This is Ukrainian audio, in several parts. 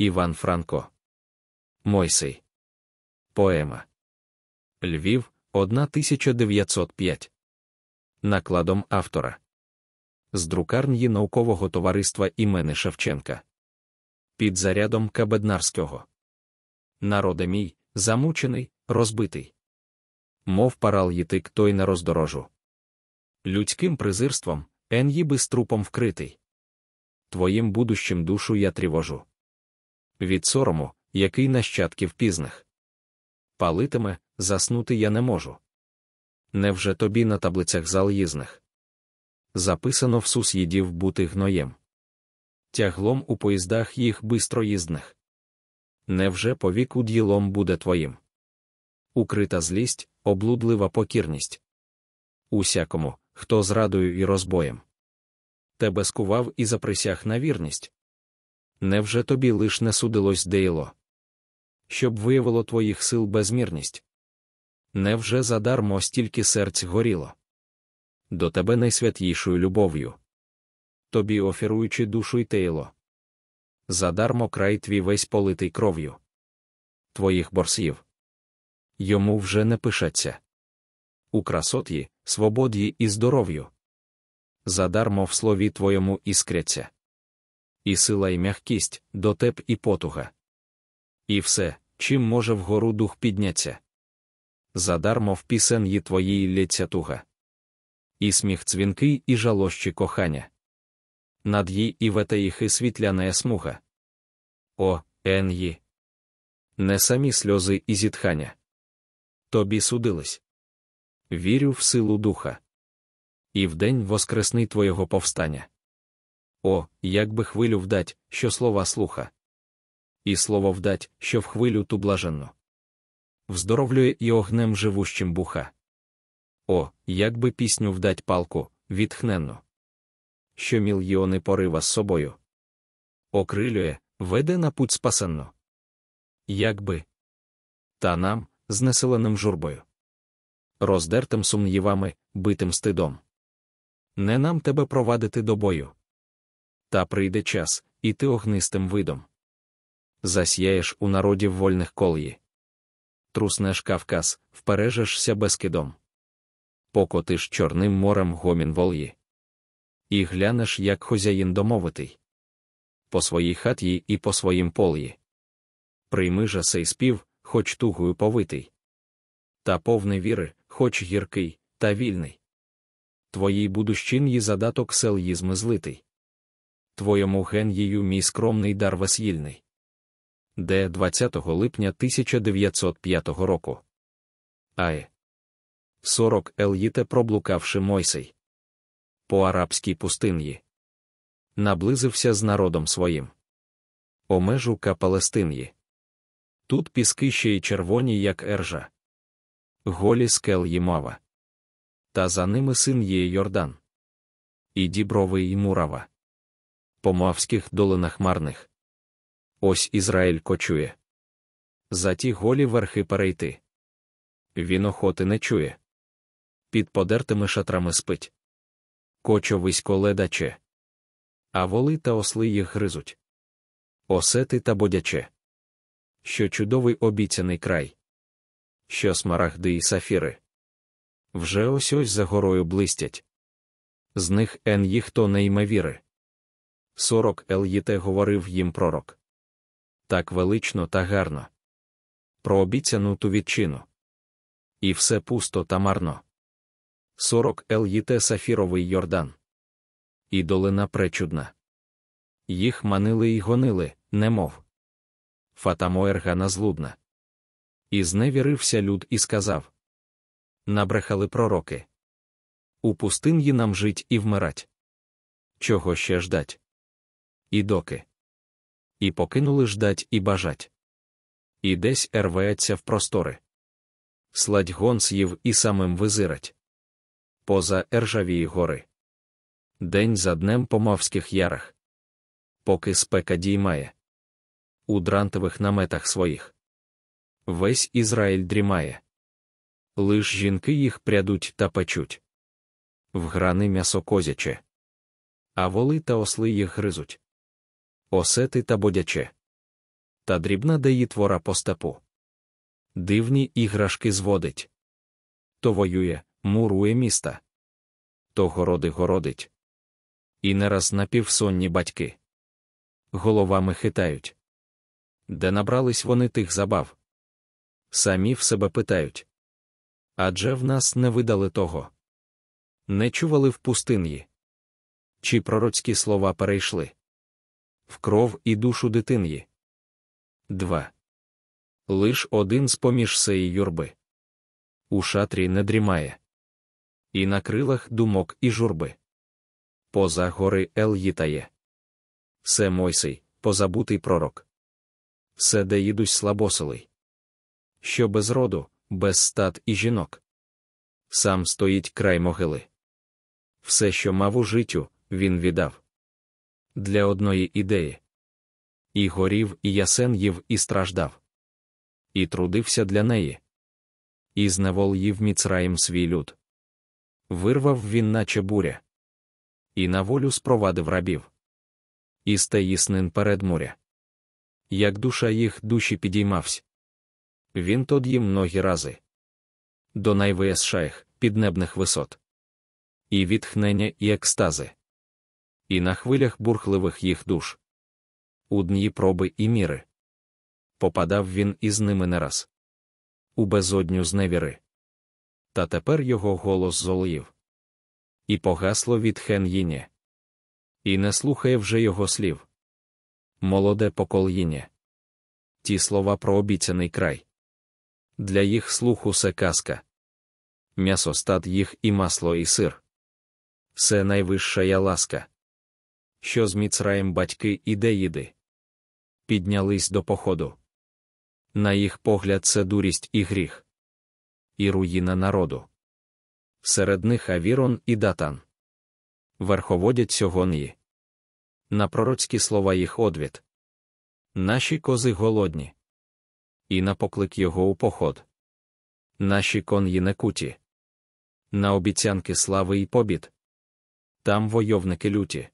Іван Франко. Мойсей. Поема. Львів 1905. Накладом автора. З друкарні наукового товариства імени Шевченка. Під зарядом Кабеднарського. Народе мій, замучений, розбитий. Мов парал той на роздорожу. Людським презирством, ен з трупом вкритий. Твоїм будущим душу я тривожу від сорому, який нащадків пізних. Палитиме, заснути я не можу. Невже тобі на таблицях зал їзних? Записано в сусідів бути гноєм. Тяглом у поїздах їх бистроїздних. Невже повіку ділом буде твоїм? Укрита злість, облудлива покірність. Усякому, хто зрадою і розбоєм. Тебе скував і заприсяг на вірність. Невже тобі лиш не судилось дейло? Щоб виявило твоїх сил безмірність? Невже задармо стільки серць горіло? До тебе найсвятішою любов'ю. Тобі офіруючи душу й тейло. Задармо край твій весь политий кров'ю. Твоїх борсів. Йому вже не пишеться. У красот'ї, свободі і здоров'ю. Задармо в слові твоєму іскряться і сила і мягкість, дотеп і потуга. І все, чим може вгору дух підняться. Задармо в пісен'ї твоїй лється туга. І сміх цвінки, і жалощі кохання. Над їй і ветеїхи світляне смуга. О, ен'ї! Не самі сльози і зітхання. Тобі судились. Вірю в силу духа. І в день воскресний твоєго повстання. О, як би хвилю вдать, що слова слуха. І слово вдать, що в хвилю ту блаженну. Вздоровлює і огнем живущим буха. О, як би пісню вдать палку, відхненну. Що мільйони порива з собою. Окрилює, веде на путь спасенно. Якби. Та нам, знеселеним журбою. Роздертим сумнівами, битим стидом. Не нам тебе провадити до бою та прийде час, і ти огнистим видом. Засяєш у народів вольних колії. Труснеш Кавказ, впережешся безкидом. Покотиш Чорним морем гомін волї. І глянеш, як хозяїн домовитий. По своїй хаті і по своїм пол'ї. Прийми же сей спів, хоч тугою повитий. Та повний віри, хоч гіркий, та вільний. Твоїй будущин'ї задаток сел'їзми злитий твоєму ген'їю мій скромний дар весільний. Де 20 липня 1905 року. Ай. 40 Ел'їте проблукавши Мойсей. По арабській пустин'ї. Наблизився з народом своїм. Омежука Палестин'ї. Тут піски ще й червоні, як ержа. Голі скел мава. Та за ними син є Йордан. І дібровий і мурава по мавських долинах марних. Ось Ізраїль кочує. За ті голі верхи перейти. Він охоти не чує. Під подертими шатрами спить. Кочовисько ледаче. А воли та осли їх гризуть. Осети та бодяче. Що чудовий обіцяний край, що смарагди і сафіри. Вже ось ось за горою блистять. З них ен їхто не йме віри. Сорок Ел'їте говорив їм пророк. Так велично та гарно. Про обіцяну ту відчину. І все пусто та марно. Сорок Ел'їте Сафіровий Йордан. І долина пречудна. Їх манили і гонили, немов. Фатамоерга назлудна. І зневірився люд і сказав Набрехали пророки. У пустин'ї нам жить і вмирать. Чого ще ждать? і доки. І покинули ждать і бажать. І десь ерветься в простори. Сладь гонс їв і самим визирать. Поза Ержавії гори. День за днем по мавських ярах. Поки спека діймає. У дрантових наметах своїх. Весь Ізраїль дрімає. Лиш жінки їх прядуть та печуть. В грани м'ясо козяче. А воли та осли їх гризуть осети та бодяче. Та дрібна твора по степу. Дивні іграшки зводить. То воює, мурує міста, то городи городить. І не раз напівсонні батьки. Головами хитають. Де набрались вони тих забав? Самі в себе питають. Адже в нас не видали того. Не чували в пустин'ї. Чи пророцькі слова перейшли? в кров і душу дитин'ї. 2. Лиш один з поміж сеї юрби. У шатрі не дрімає. І на крилах думок і журби. Поза гори Елїтає. їтає. Се Мойсей, позабутий пророк. Се де їдусь слабосилий. Що без роду, без стат і жінок. Сам стоїть край могили. Все, що мав у життю, він віддав для одної ідеї. І горів, і ясен їв, і страждав, і трудився для неї. І зневол міцраєм свій люд. Вирвав він, наче буря, і на волю спровадив рабів. І стеїснин перед моря. Як душа їх душі підіймавсь, він тод їм многі рази. До найвиєсшаїх, піднебних висот. І відхнення, і екстази і на хвилях бурхливих їх душ. У дні проби і міри. Попадав він із ними не раз. У безодню зневіри. Та тепер його голос золив. І погасло від хен'їні. І не слухає вже його слів. Молоде покоління. Ті слова про обіцяний край. Для їх слуху се казка. М'ясо стад їх і масло, і сир. Це найвища ласка що з Міцраєм батьки і деїди піднялись до походу. На їх погляд, це дурість і гріх, і руїна народу. Серед них Авірон і Датан. Верховодять сьогодні. На пророцькі слова їх одвід. Наші кози голодні. І на поклик його у поход. Наші коні не куті. На обіцянки слави і побід. Там войовники люті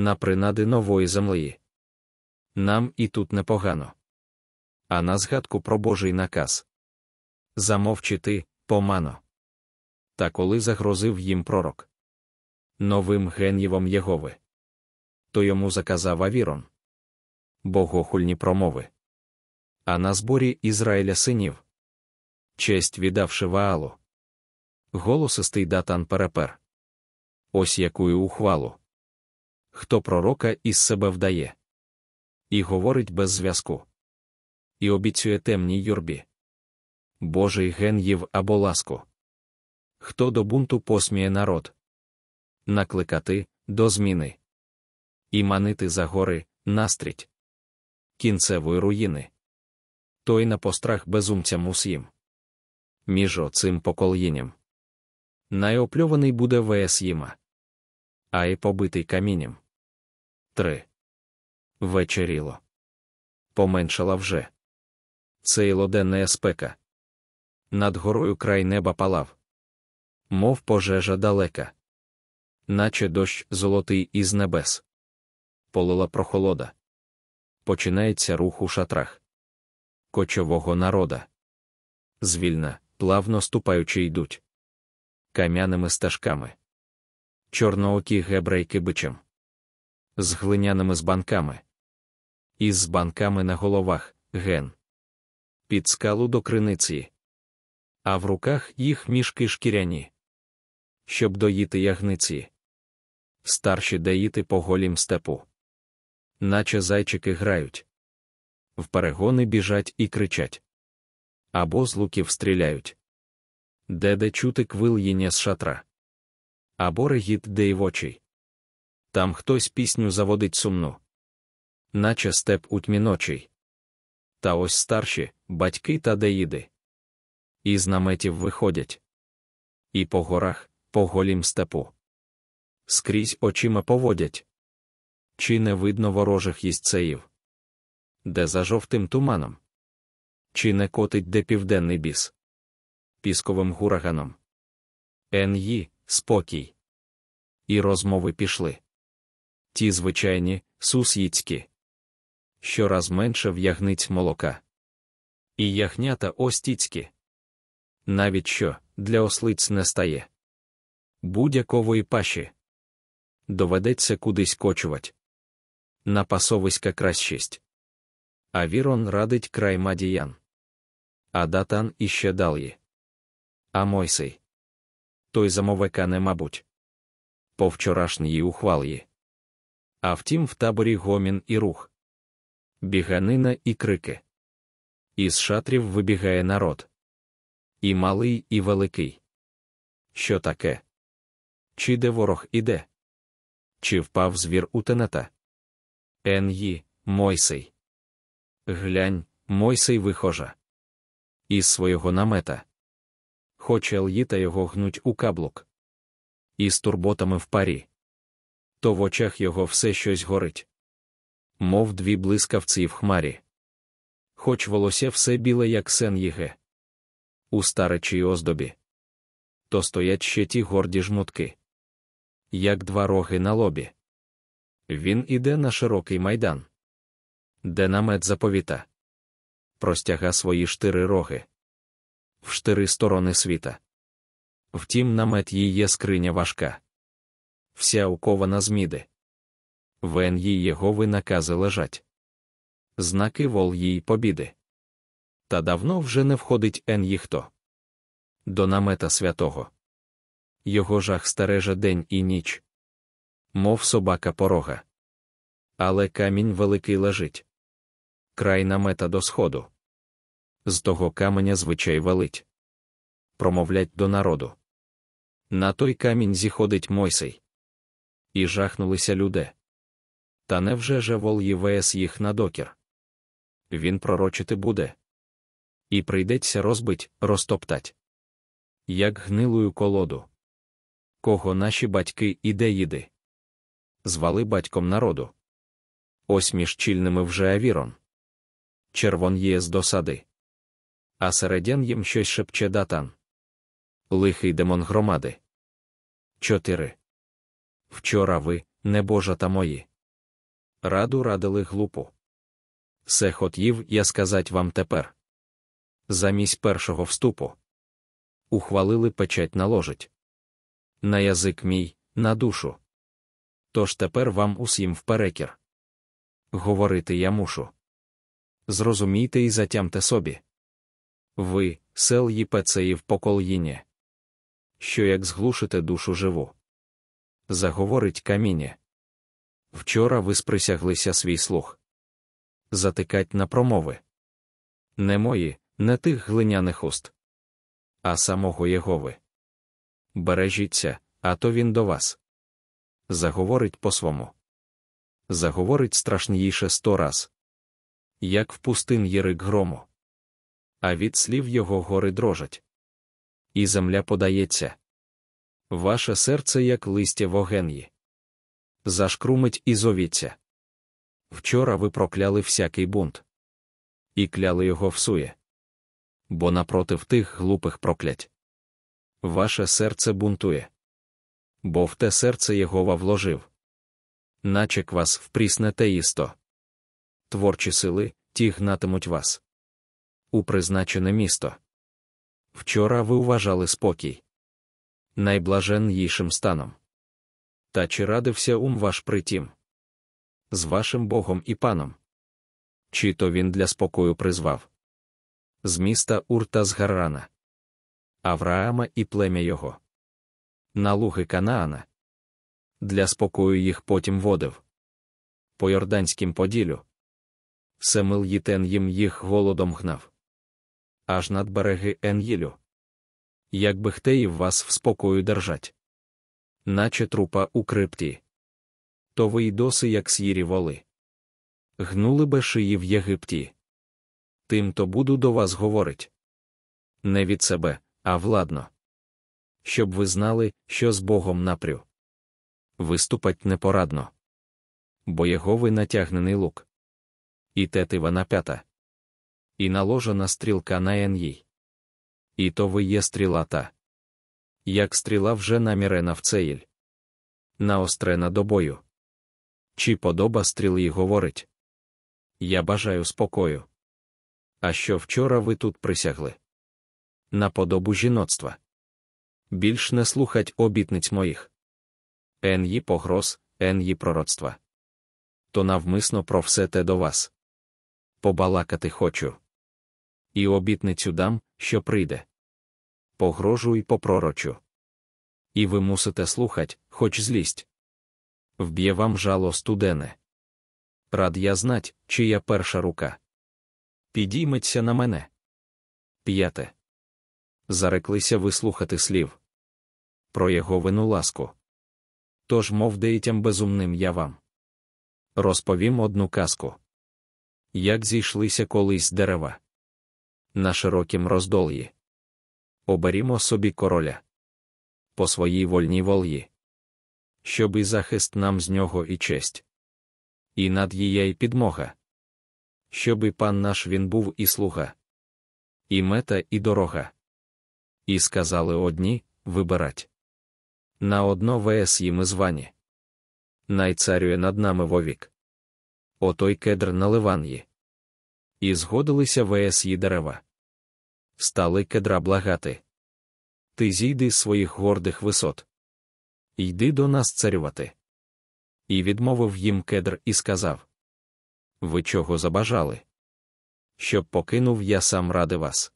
на принади нової землі. Нам і тут непогано. А на згадку про Божий наказ замовчи ти, помано. Та коли загрозив їм пророк новим генєвом Єгови, то йому заказав Авірон богохульні промови. А на зборі Ізраїля синів. Честь віддавши Ваалу. Голосистий датан перепер. Ось якую ухвалу хто пророка із себе вдає, і говорить без зв'язку, і обіцює темній юрбі. Божий генїв або ласку. Хто до бунту посміє народ, накликати до зміни і манити за гори настріть кінцевої руїни. Той на пострах безумцям усім. Між оцим поколінням. Найопльований буде ВС Їма а й побитий камінням. Три Вечеріло. Поменшала вже. Це й спека. Над горою край неба палав, мов пожежа далека, наче дощ золотий із небес. Полила прохолода. Починається рух у шатрах кочового народа. Звільна, плавно ступаючи йдуть кам'яними стежками чорноокі гебрейки бичем. З глиняними збанками. Із збанками на головах ген. Під скалу до криниці. А в руках їх мішки шкіряні. Щоб доїти ягниці. Старші доїти по голім степу. Наче зайчики грають. В перегони біжать і кричать. Або з луків стріляють. Де де чути квил'їння з шатра або регіт дейвочий. Там хтось пісню заводить сумну, наче степ у тьміночий. Та ось старші, батьки та деїди. Із наметів виходять. І по горах, по голім степу. Скрізь очима поводять. Чи не видно ворожих їстцеїв? Де за жовтим туманом? Чи не котить де південний біс? Пісковим гураганом? Н.Ї спокій. І розмови пішли. Ті звичайні, сусідські. Щораз менше в ягниць молока. І ягнята остіцькі. Навіть що для ослиць не стає. будь якової паші. Доведеться кудись кочувать. На пасовиська кращість. А вірон радить край мадіян. А датан іще далі. А Мойсей. Той замовика не, мабуть. По вчорашній ухвалі. А втім, в таборі гомін і рух, біганина і крики. Із шатрів вибігає народ. І малий, і великий. Що таке? Чи де ворог іде? Чи впав звір у тенета? Ен'ї, Мойсей. Глянь, Мойсей вихожа. Із свого намета хоч Ел'ї та його гнуть у каблук. І з турботами в парі. То в очах його все щось горить, мов дві блискавці в хмарі. Хоч волосся все біле, як сен єге. У старечій оздобі. То стоять ще ті горді жмутки, як два роги на лобі. Він іде на широкий майдан, де намет заповіта, простяга свої штири роги в штири сторони світа. Втім, намет її є скриня важка. Вся укована з міди. Вен її Єгови накази лежать. Знаки вол їй побіди. Та давно вже не входить ен їхто. До намета святого. Його жах стереже день і ніч, мов собака порога. Але камінь великий лежить. Край намета до сходу. З того каменя звичай валить. Промовлять до народу. На той камінь зіходить Мойсей. І жахнулися люди. Та невже же вол Євес їх на докір? Він пророчити буде. І прийдеться розбить, розтоптать. Як гнилую колоду. Кого наші батьки і де їди? Звали батьком народу. Ось між чільними вже авірон. Червон є з досади а середян їм щось шепче датан. Лихий демон громади. 4. Вчора ви, небожа та мої. Раду радили глупу. Все хотів я сказать вам тепер. Замість першого вступу. Ухвалили печать наложить. На язик мій, на душу. Тож тепер вам усім вперекір. Говорити я мушу. Зрозумійте і затямте собі ви, сел в поколїні. Що як зглушите душу живу? Заговорить каміння. Вчора ви сприсяглися свій слух. Затикать на промови. Не мої, не тих глиняних уст, а самого Єгови. Бережіться, а то він до вас. Заговорить по свому. Заговорить страшніше сто раз. Як в пустин Єрик грому а від слів його гори дрожать. І земля подається. Ваше серце, як листя воген'ї. Зашкрумить і зовіться. Вчора ви прокляли всякий бунт. І кляли його всує. Бо напротив тих глупих проклять. Ваше серце бунтує. Бо в те серце Єгова вложив. Наче квас впрісне теїсто. Творчі сили ті гнатимуть вас у призначене місто. Вчора ви вважали спокій найблаженнішим станом. Та чи радився ум ваш притім? З вашим Богом і паном? Чи то він для спокою призвав? З міста Урта з Гарана, Авраама і плем'я його, на луги Канаана. Для спокою їх потім водив. По йорданським поділю. Семил'їтен їм їх голодом гнав аж над береги Ен'їлю. Як би хтеїв вас в спокою держать, наче трупа у крипті. То ви й доси, як сірі воли. Гнули би шиї в Єгипті. Тим то буду до вас говорить. Не від себе, а владно. Щоб ви знали, що з Богом напрю. Виступать непорадно. Бо його ви натягнений лук. І тетива п'ята і наложена стрілка на ен'їй. І то ви є е стріла та. Як стріла вже намірена в цеїль. Наострена до бою. Чи подоба стріли говорить? Я бажаю спокою. А що вчора ви тут присягли? На подобу жіноцтва. Більш не слухать обітниць моїх. Ен'ї погроз, ен'ї пророцтва. То навмисно про все те до вас. Побалакати хочу і обітницю дам, що прийде. Погрожу й попророчу. І ви мусите слухать, хоч злість. Вб'є вам жало студене. Рад я знать, чия перша рука. Підійметься на мене. П'яте. Зареклися ви слухати слів. Про його вину ласку. Тож, мов деятям безумним я вам. Розповім одну казку. Як зійшлися колись дерева на широкім роздолі. Оберімо собі короля по своїй вольній волї, щоб і захист нам з нього і честь, і над її й підмога, щоб і пан наш він був і слуга, і мета, і дорога. І сказали одні вибирать. На одно вес їм і звані. Найцарює над нами вовік. Отой кедр на Ливан'ї і згодилися вс її дерева. Стали кедра благати. Ти зійди з своїх гордих висот. Йди до нас царювати. І відмовив їм кедр і сказав: Ви чого забажали? Щоб покинув я сам ради вас.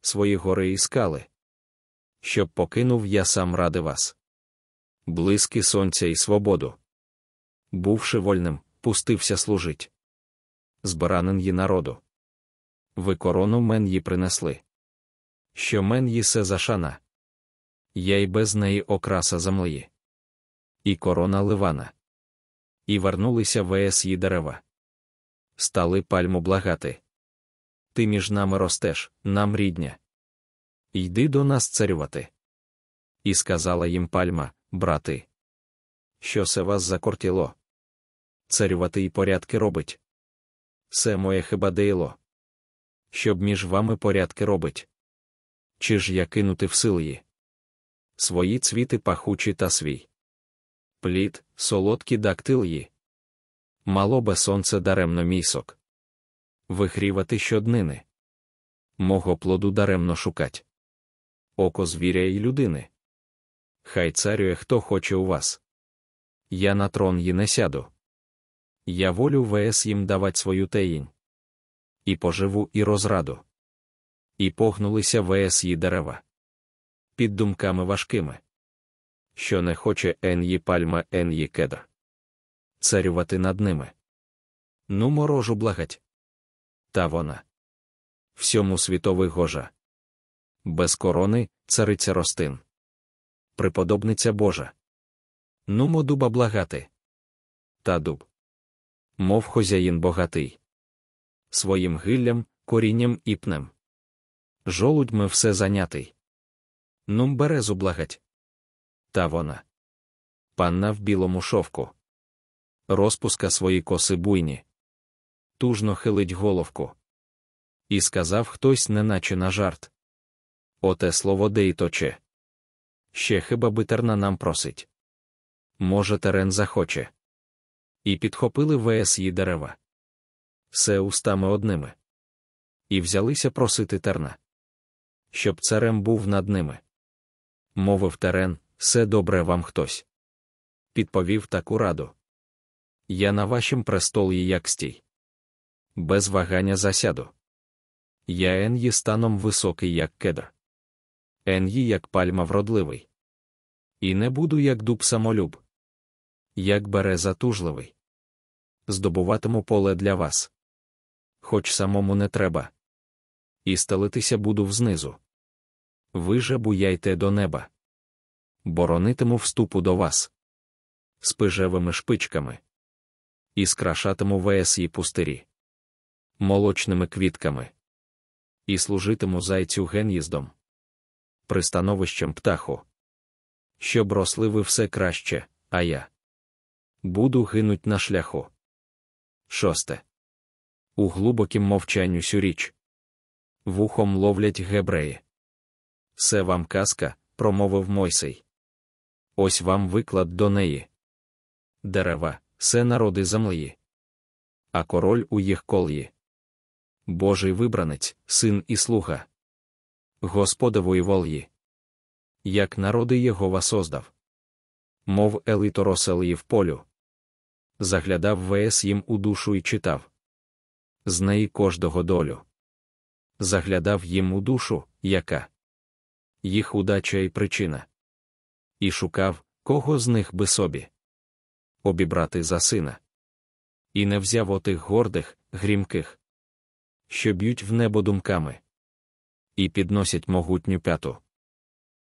Свої гори і скали. Щоб покинув я сам ради вас. Близькі сонця і свободу. Бувши вольним, пустився служить з її народу. Ви корону мен її принесли. Що мен ї се зашана. Я й без неї окраса землі. І корона ливана. І вернулися вес її дерева. Стали пальму благати. Ти між нами ростеш, нам рідня. Йди до нас царювати. І сказала їм пальма, брати. Що се вас закортіло? Царювати і порядки робить. Це моє хиба дейло. Щоб між вами порядки робить. Чи ж я кинути в силі? Свої цвіти пахучі та свій. Плід, солодкі дактилії. Малобе сонце даремно місок. Вихрівати щоднини. Мого плоду даремно шукать. Око звіря і людини. Хай царює хто хоче у вас. Я на трон й не сяду. Я волю вс їм давать свою теїнь. І поживу і розраду. І погнулися вс її дерева. Під думками важкими. Що не хоче ен'ї пальма ен'ї кедр. Царювати над ними. Ну, морожу благать. Та вона. Всьому світовий гожа. Без корони, цариця ростин. Преподобниця Божа. Нумо дуба благати. Та дуб мов хозяїн богатий. Своїм гиллям, корінням і пнем. Жолудьми все занятий. Нум березу благать. Та вона. Панна в білому шовку. Розпуска свої коси буйні. Тужно хилить головку. І сказав хтось, неначе на жарт. Оте слово де й Ще хиба битерна нам просить. Може, терен захоче і підхопили ВСІ дерева. Все устами одними. І взялися просити терна. Щоб царем був над ними. Мовив терен, все добре вам хтось. Підповів таку раду. Я на вашім престолі як стій. Без вагання засяду. Я Ен'ї станом високий, як кедр. Ен'ї як пальма вродливий. І не буду як дуб самолюб як бере затужливий, Здобуватиму поле для вас. Хоч самому не треба. І стелитися буду взнизу. Ви же буяйте до неба. Боронитиму вступу до вас. Спижевими шпичками. І скрашатиму веєсі пустирі, молочними квітками. І служитиму зайцю ген'їздом, пристановищем птаху. Щоб росли ви все краще, а я буду гинуть на шляху. Шосте. У глибокім мовчанню сюріч. Вухом ловлять гебреї. Се вам казка, промовив Мойсей. Ось вам виклад до неї. Дерева, це народи землі. А король у їх кол'ї. Божий вибранець, син і слуга. Господової волї. Як народи Єгова создав. Мов елитороселії в полю заглядав ВС їм у душу і читав. З неї кожного долю. Заглядав їм у душу, яка їх удача і причина. І шукав, кого з них би собі обібрати за сина. І не взяв отих гордих, грімких, що б'ють в небо думками і підносять могутню п'яту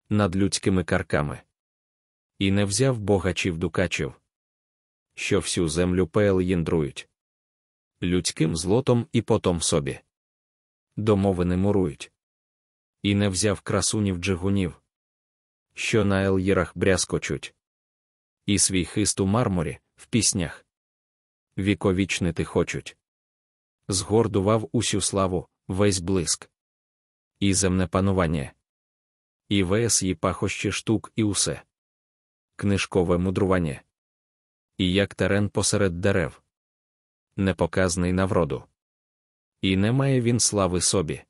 над людськими карками. І не взяв богачів дукачів що всю землю пеел'єндрують. Людським злотом і потом собі. Домови не мурують. І не взяв красунів джигунів, що на ельєрах брязкочуть. І свій хист у мармурі, в піснях. Віковічнити хочуть. Згордував усю славу, весь блиск. І земне панування. І вес її пахощі штук, і усе. Книжкове мудрування і як терен посеред дерев. Непоказний навроду. І не має він слави собі.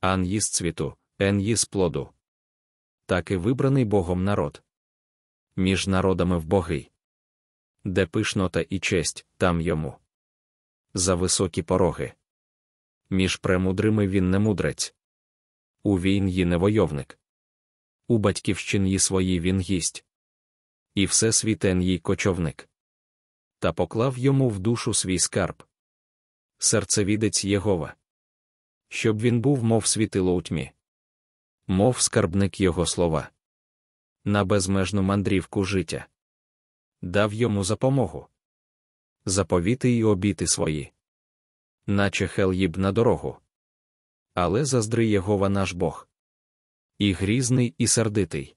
Ан їсть цвіту, ен їсть плоду. Так і вибраний Богом народ. Між народами в боги. Де пишнота і честь, там йому. За високі пороги. Між премудрими він не мудрець. У війн ї не войовник. У батьківщин її свої він їсть і всесвіт Ен'ї кочовник. Та поклав йому в душу свій скарб. Серцевідець Єгова. Щоб він був, мов світило у тьмі, мов скарбник його слова. На безмежну мандрівку життя. Дав йому запомогу. Заповіти й обіти свої, наче хел'їб на дорогу. Але заздри Єгова наш Бог. І грізний, і сердитий.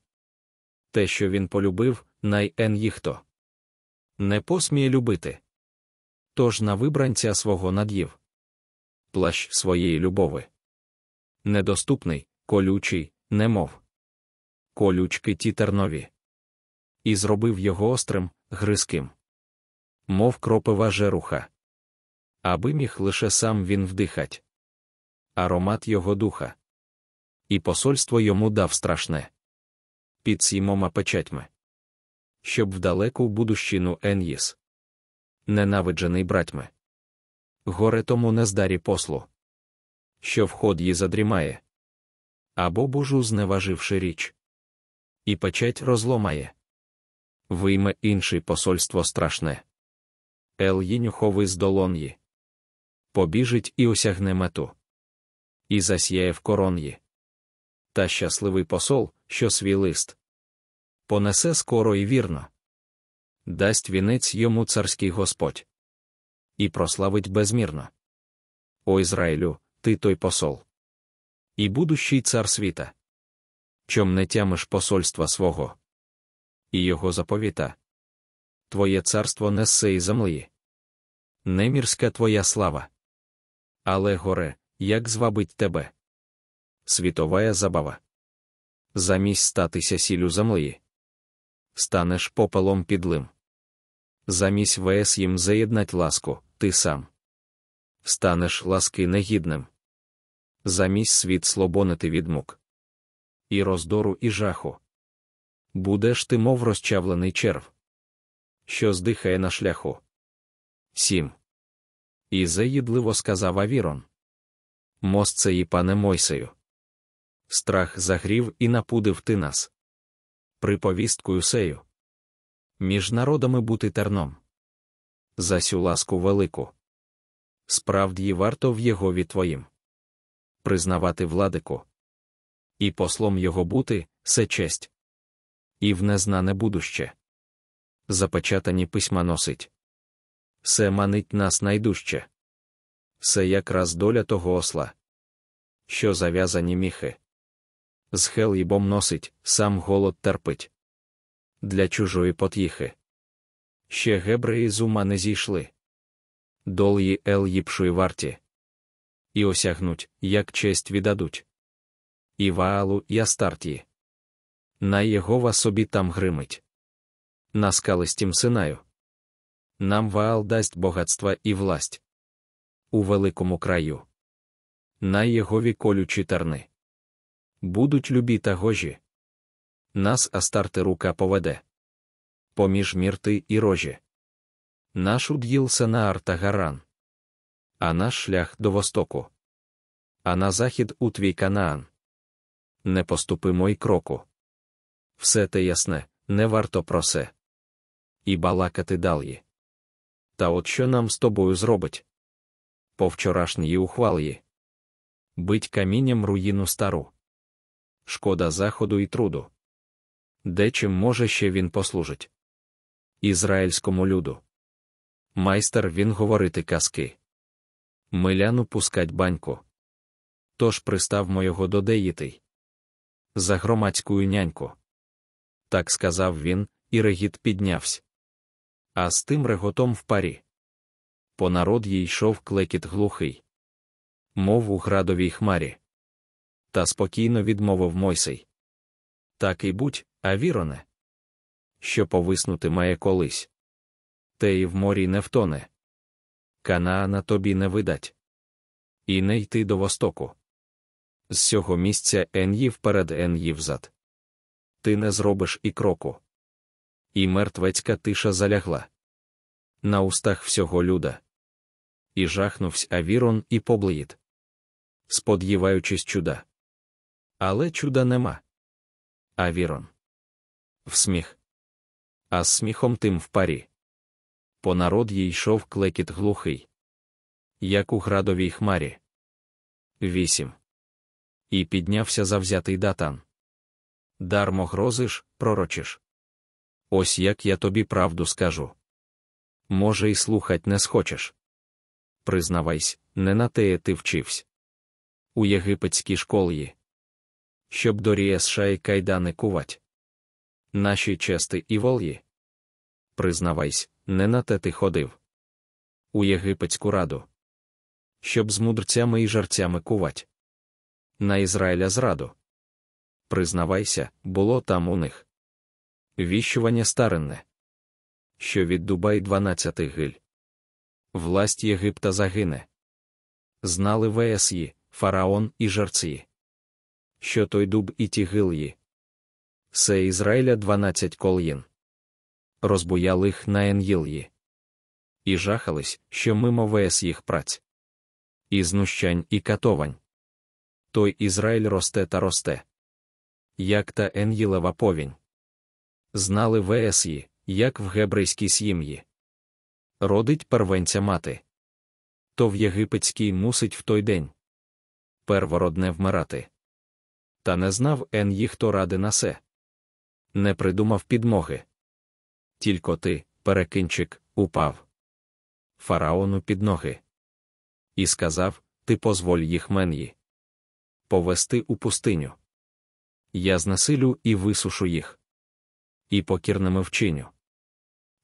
Те, що він полюбив, най-ен їхто не посміє любити. Тож на вибранця свого над'їв плащ своєї любови. Недоступний, колючий, немов колючки ті тернові. І зробив його острим, гризким, мов кропива жеруха. Аби міг лише сам він вдихать. Аромат його духа. І посольство йому дав страшне. Під сімома печатьми щоб в далеку будущину Ен'їс. Ненавиджений братьми, Горе тому нездарі послу. Що вход її задрімає. Або божу зневаживши річ. І печать розломає. Вийме інше посольство страшне. Ел їнюховий з долон'ї. Побіжить і осягне мету. І засіяє в корон'ї. Та щасливий посол, що свій лист понесе скоро і вірно. Дасть вінець йому царський Господь і прославить безмірно. О Ізраїлю, ти той посол. І будущий цар світа. Чом не тямиш посольства свого і його заповіта. Твоє царство не з сей землі. Немірська твоя слава. Але горе, як звабить тебе? Світовая забава. Замість статися сілю землі станеш попелом підлим. Замість вес їм заєднать ласку, ти сам. Станеш ласки негідним. Замість світ слобонити від мук. І роздору, і жаху. Будеш ти, мов розчавлений черв, що здихає на шляху. Сім. І заїдливо сказав Авірон. це і пане Мойсею. Страх загрів і напудив ти нас приповісткою сею. Між народами бути терном. За сю ласку велику. Справді варто в Єгові твоїм. Признавати владику. І послом його бути се честь. І в незнане будуще. Запечатані письма носить. Се манить нас найдужче. Все якраз доля того осла, що зав'язані міхи з хелібом носить, сам голод терпить. Для чужої потіхи. Ще гебреї з ума не зійшли. Дол'ї ел їпшої варті. І осягнуть, як честь віддадуть. І ваалу я стартії. На Єгова собі там гримить. На скалистім синаю. Нам ваал дасть богатства і власть. У великому краю. На Єгові колючі терни будуть любі та гожі. Нас астарте рука поведе. Поміж мірти і рожі. Наш уд'їл Сенаар та гаран, а наш шлях до востоку, а на захід у твій Канаан. Не поступимо й кроку. Все те ясне, не варто про се. І балакати далі. Та от що нам з тобою зробить? По вчорашній ухвалії. Бить камінням руїну стару шкода заходу і труду. Дечим може ще він послужить ізраїльському люду. Майстер він говорити казки. Миляну пускать баньку. Тож пристав моєго додеїтий. За громадську няньку. Так сказав він, і регіт піднявся. А з тим реготом в парі. По народ їй йшов клекіт глухий, мов у градовій хмарі та спокійно відмовив Мойсей. Так і будь, авіроне. Що повиснути має колись. Те і в морі не втоне. Канаана тобі не видать. І не йти до востоку. З цього місця енї вперед, енї взад. Ти не зробиш і кроку. І мертвецька тиша залягла. На устах всього люда. І жахнувся Авірон і поблиїд. Сподіваючись чуда. Але чуда нема. А вірон в сміх. А з сміхом тим в парі. По народ їй йшов клекіт глухий. Як у градовій хмарі. Вісім. І піднявся завзятий датан. Дармо грозиш, пророчиш. Ось як я тобі правду скажу. Може, і слухать не схочеш. Признавайсь, не на те, ти вчивсь. У єгипетській школі щоб до доріє шаї кайдани кувать. Наші чести і волї. Признавайся, не на те ти ходив. У Єгипетську раду. Щоб з мудрцями і жарцями кувать. На Ізраїля зраду. Признавайся, було там у них. Віщування старинне. Що від Дубай 12 гиль. Власть Єгипта загине. Знали ВСІ, фараон і жарці що той дуб і ті гилї. Се Ізраїля дванадцять кол'їн. Розбуялих на Енгіл'ї. І жахались, що мимо вес їх праць. І знущань і катовань. Той Ізраїль росте та росте. Як та Енгілева повінь. Знали весї, як в гебрейській сім'ї. Родить первенця мати. То в єгипетській мусить в той день первородне вмирати та не знав Ен їх то ради на се. Не придумав підмоги. Тільки ти, перекинчик, упав фараону під ноги. І сказав Ти позволь їх мен'ї повести у пустиню. Я знасилю і висушу їх. І покірними вчиню.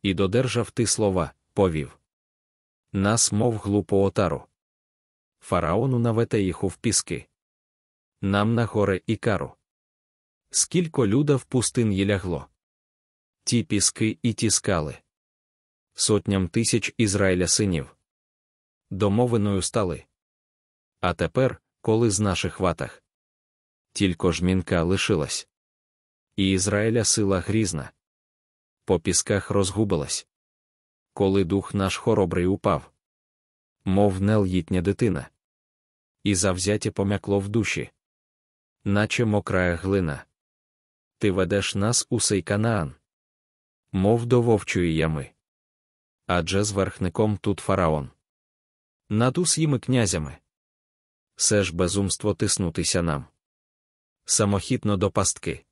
І додержав ти слова, повів. Нас, мов глупо отару. Фараону навете їх у впіски нам на горе і кару. Скілько люда в пустин'ї лягло. Ті піски і ті скали. Сотням тисяч Ізраїля синів. Домовиною стали. А тепер, коли з наших ватах, тільки ж мінка лишилась. І Ізраїля сила грізна. По пісках розгубилась. Коли дух наш хоробрий упав, мов нелітня дитина. І завзяті пом'якло в душі наче мокрая глина. Ти ведеш нас у сей Канаан, мов до вовчої ями. Адже з верхником тут фараон. Над усіми князями. Все ж безумство тиснутися нам. Самохітно до пастки.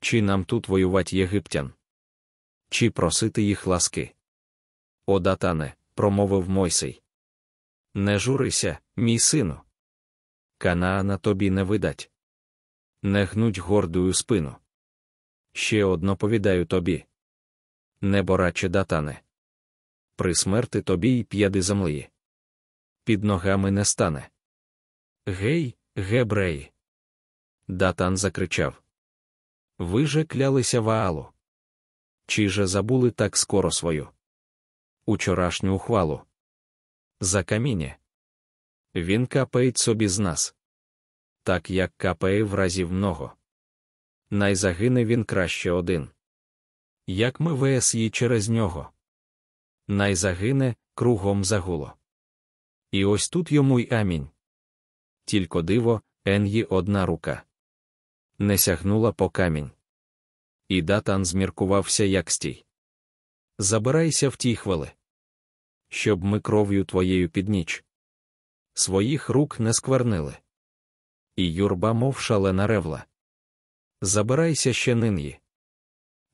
Чи нам тут воювати єгиптян? Чи просити їх ласки? О, датане, промовив Мойсей. Не журися, мій сину. Канаана тобі не видать. Не гнуть гордую спину. Ще одно повідаю тобі. Небораче датане. При смерти тобі й п'яди землі. Під ногами не стане. Гей, гебреї. Датан закричав. Ви же клялися Ваалу. Чи же забули так скоро свою? Учорашню ухвалу. За каміння. Він капає собі з нас так як капає в разів много. Найзагине він краще один. Як ми вес її через нього. Найзагине кругом загуло. І ось тут йому й амінь. Тільки диво, Ен'ї одна рука. Не сягнула по камінь. І датан зміркувався, як стій. Забирайся в тій хвили. Щоб ми кров'ю твоєю під ніч. Своїх рук не сквернили і юрба, мов шалена ревла. Забирайся ще нині.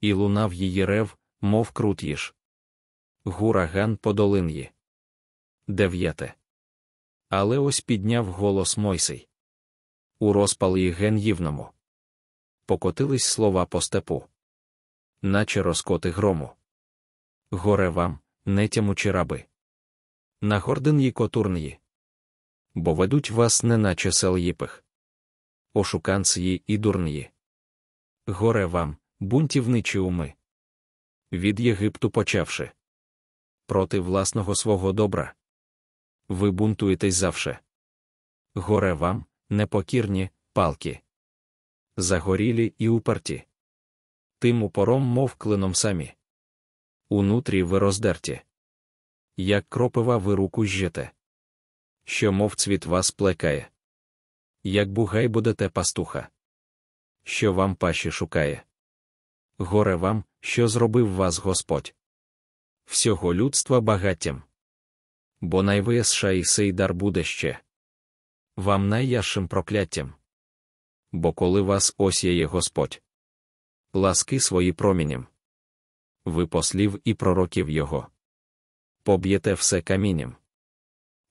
І лунав її рев, мов крут Гураган по долин'ї. Дев'яте. Але ось підняв голос Мойсей. У розпалі ген'ївному. Покотились слова по степу, наче розкоти грому. Горе вам, не нетямучі раби. На гордин їй котурнії. Бо ведуть вас, неначе сел їпих ошуканці і дурні. Горе вам, бунтівничі уми. Від Єгипту почавши проти власного свого добра. Ви бунтуєтесь завше. Горе вам, непокірні, палки. Загорілі і уперті. Тим упором, мов клином самі. Унутрі ви роздерті. Як кропива ви руку жжете. Що, мов цвіт вас плекає як бугай будете пастуха. Що вам паші шукає? Горе вам, що зробив вас Господь. Всього людства багаттям. Бо найвесша і сей дар буде ще. Вам найяшим прокляттям. Бо коли вас осяє Господь, ласки свої проміням. Ви послів і пророків Його. Поб'єте все камінням.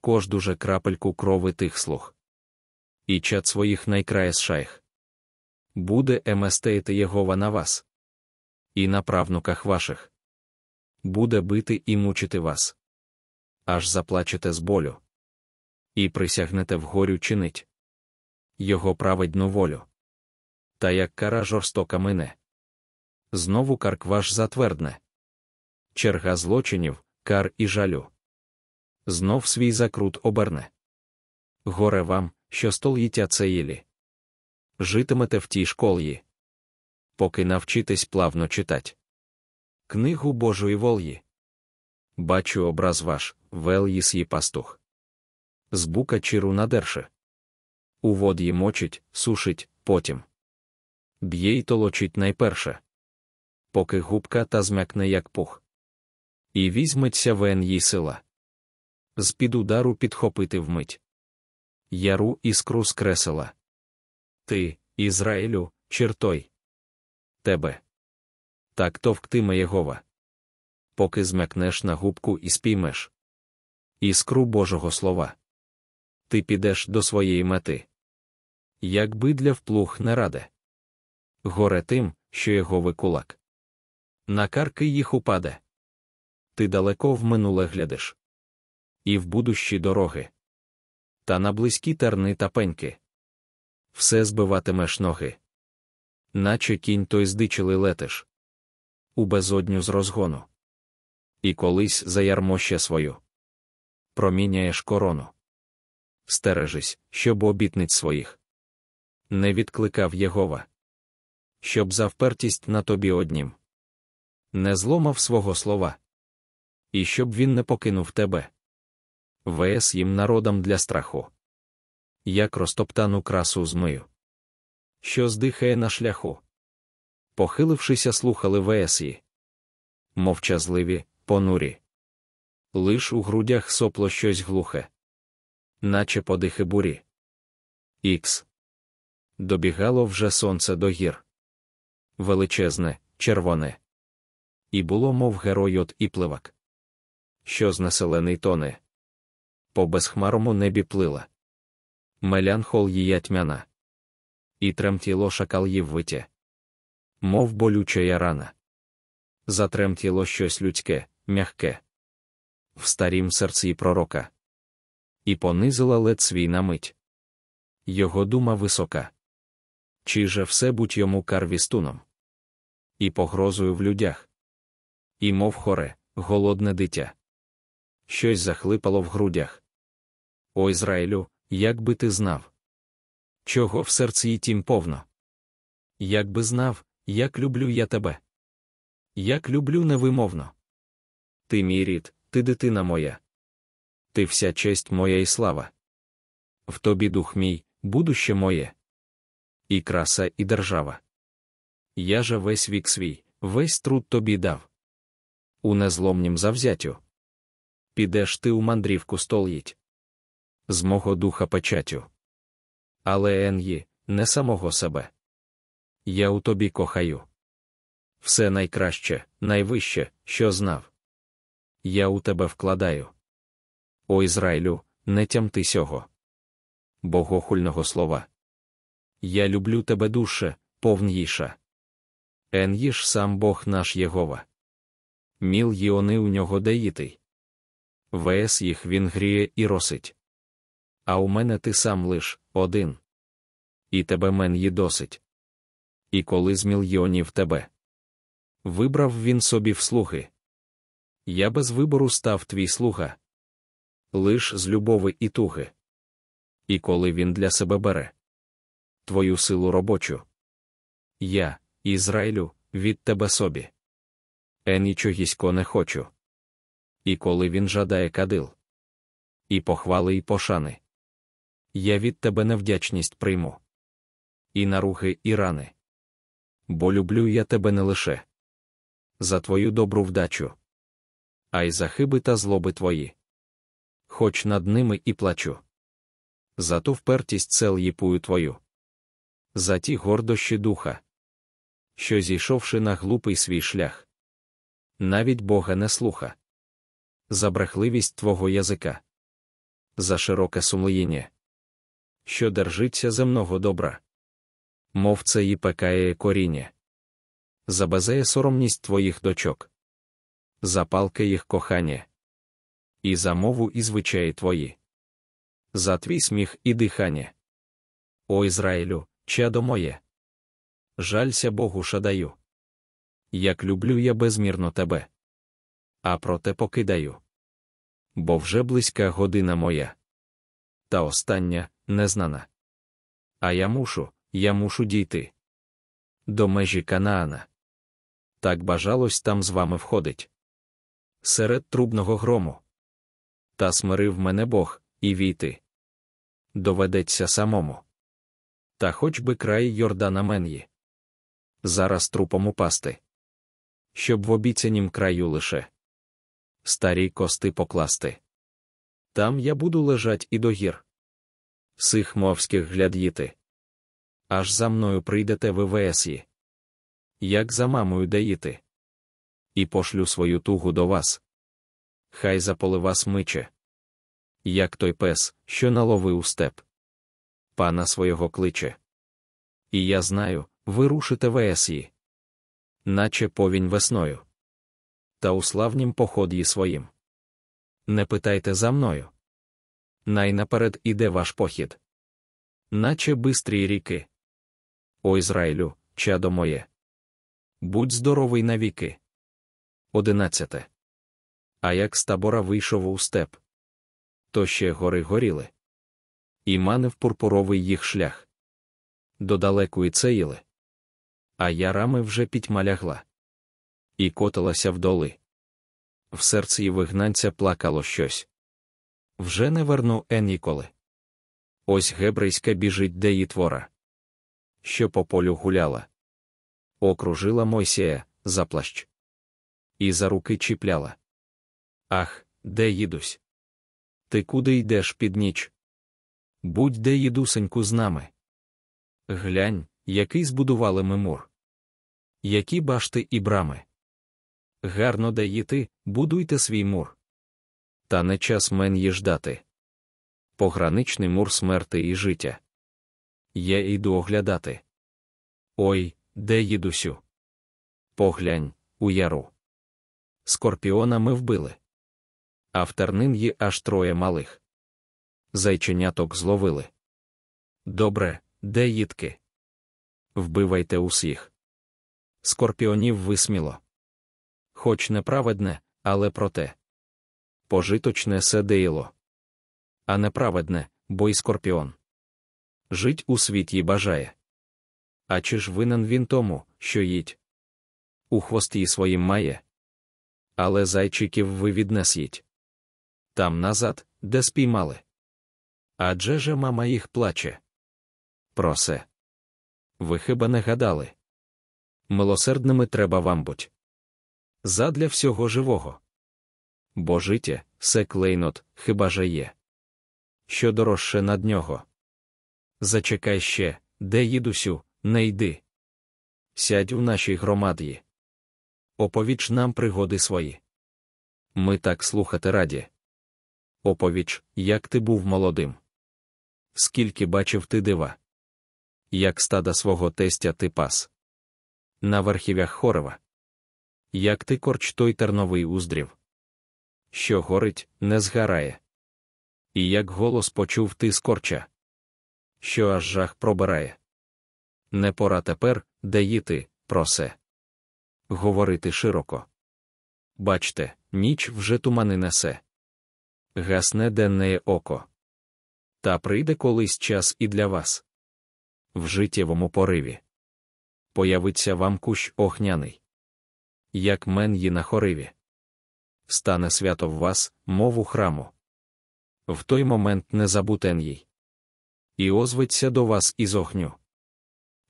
Кожду же крапельку крови тих слух і чад своїх найкраєс шайх. Буде еместейте Єгова на вас. І на правнуках ваших. Буде бити і мучити вас. Аж заплачете з болю. І присягнете вгорю чинить Його праведну волю. Та як кара жорстока мине. Знову каркваш затвердне. Черга злочинів, кар і жалю. Знов свій закрут оберне. Горе вам, що століття цеїлі. Житимете в тій школі, поки навчитесь плавно читати. Книгу Божої волї. Бачу образ ваш, вельїс і пастух. Збука чиру надерше. У вод'ї мочить, сушить, потім. Б'є й толочить найперше. Поки губка та змякне, як пух. І візьметься вен їй сила. З під удару підхопити вмить яру іскру з кресела. Ти, Ізраїлю, чертой. Тебе. Так товктиме Єгова. Поки змякнеш на губку і спіймеш. Іскру Божого Слова. Ти підеш до своєї мети. Якби для вплух не раде. Горе тим, що Єгови кулак. На карки їх упаде. Ти далеко в минуле глядиш. І в будущі дороги та на близькі терни та пеньки. Все збиватимеш ноги. Наче кінь той здичили летиш. У безодню з розгону. І колись за ярмо ще свою. Проміняєш корону. Стережись, щоб обітниць своїх. Не відкликав Єгова. Щоб завпертість на тобі однім. Не зломав свого слова. І щоб він не покинув тебе вс їм народам для страху. Як розтоптану красу змию. Що здихає на шляху? Похилившися, слухали весії. Мовчазливі, понурі. Лиш у грудях сопло щось глухе, наче подихи бурі. Ікс. Добігало вже сонце до гір. Величезне, червоне. І було, мов геройот і пливак. Що з населений тоне по безхмарому небі плила. Мелянхол її тьмяна. І тремтіло шакал їв виті. Мов болючая рана. Затремтіло щось людське, м'яке. В старім серці пророка. І понизила лед свій на мить. Його дума висока. Чи же все будь йому карвістуном? І погрозою в людях. І мов хоре, голодне дитя щось захлипало в грудях. О Ізраїлю, як би ти знав, чого в серці і тім повно. Як би знав, як люблю я тебе. Як люблю невимовно. Ти мій рід, ти дитина моя. Ти вся честь моя і слава. В тобі дух мій, будуще моє. І краса, і держава. Я же весь вік свій, весь труд тобі дав. У незломнім завзяттю підеш ти у мандрівку століть. З мого духа печатю. Але Ен'ї, не самого себе. Я у тобі кохаю. Все найкраще, найвище, що знав. Я у тебе вкладаю. О Ізраїлю, не тямти сього. Богохульного слова. Я люблю тебе душе, повніша. Ен'їш сам Бог наш Єгова. Міл Йони у нього даїтий вс їх він гріє і росить. А у мене ти сам лиш один. І тебе мен ї досить. І коли з мільйонів тебе. Вибрав він собі в слуги. Я без вибору став твій слуга. Лиш з любови і туги. І коли він для себе бере твою силу робочу. Я, Ізраїлю, від тебе собі. Е нічогісько не хочу і коли він жадає кадил. І похвали, і пошани. Я від тебе невдячність прийму. І наруги, і рани. Бо люблю я тебе не лише за твою добру вдачу, а й за хиби та злоби твої. Хоч над ними і плачу. За ту впертість цел їпую твою, за ті гордощі духа, що зійшовши на глупий свій шлях, навіть Бога не слуха за брехливість твого язика, за широке сумління, що держиться земного добра, мов це і пекає коріння, За забезеє соромність твоїх дочок, запалки їх кохання, і за мову і звичаї твої, за твій сміх і дихання. О Ізраїлю, чадо моє, жалься Богу шадаю. Як люблю я безмірно тебе, а проте покидаю бо вже близька година моя. Та остання незнана. А я мушу, я мушу дійти до межі Канаана. Так бажалось там з вами входить. Серед трубного грому. Та смирив мене Бог і війти. Доведеться самому. Та хоч би край Йордана Мен'ї. Зараз трупом упасти. Щоб в обіцянім краю лише старі кости покласти. Там я буду лежать і до гір. Сих мовських гляд'їти. Аж за мною прийдете в ВВСі. Як за мамою даїти. І пошлю свою тугу до вас. Хай заполи вас миче. Як той пес, що наловив степ. Пана свого кличе. І я знаю, ви рушите весії, наче повінь весною та у славнім поході своїм. Не питайте за мною. Найнаперед іде ваш похід, наче бистрі ріки. О Ізраїлю, чадо моє. Будь здоровий навіки. Одинадцяте. А як з табора вийшов у степ, то ще гори горіли. І манив пурпуровий їх шлях. До далекої цеїли. А я рами вже пітьма лягла і котилася вдоли. В серці вигнанця плакало щось. Вже не верну е ніколи. Ось гебрейська біжить де її твора. Що по полю гуляла. Окружила Мойсія за плащ. І за руки чіпляла. Ах, де їдусь? Ти куди йдеш під ніч? Будь де їдусеньку з нами. Глянь, який збудували ми мур. Які башти і брами гарно де їти, будуйте свій мур. Та не час мен їждати. Пограничний мур смерти і життя. Я йду оглядати. Ой, де їдусю? Поглянь, у яру. Скорпіона ми вбили. А в тернин'ї аж троє малих. Зайченяток зловили. Добре, де їдки? Вбивайте усіх. Скорпіонів висміло хоч неправедне, але проте пожиточне седейло. А неправедне, бо й скорпіон. Жить у світі бажає. А чи ж винен він тому, що їдь? У хвості своїм має. Але зайчиків ви віднес їдь. Там назад, де спіймали. Адже же мама їх плаче. Просе. Ви хіба не гадали? Милосердними треба вам буть задля всього живого. Бо життя се клейнот, хіба же є. Що дорожче над нього. Зачекай ще, де їдусю, не йди. Сядь у нашій громаді. Оповіч нам пригоди свої. Ми так слухати раді. Оповіч, як ти був молодим. Скільки бачив ти дива, як стада свого тестя ти пас. На верхів'ях Хорова як ти корч той терновий уздрів. Що горить, не згарає. І як голос почув ти скорча, що аж жах пробирає. Не пора тепер, де їти, просе. Говорити широко. Бачте, ніч вже тумани несе. Гасне денне око. Та прийде колись час і для вас. В життєвому пориві. Появиться вам кущ охняний як мен'ї на хориві. Стане свято в вас, мову храму. В той момент не забутен їй. І озветься до вас із огню.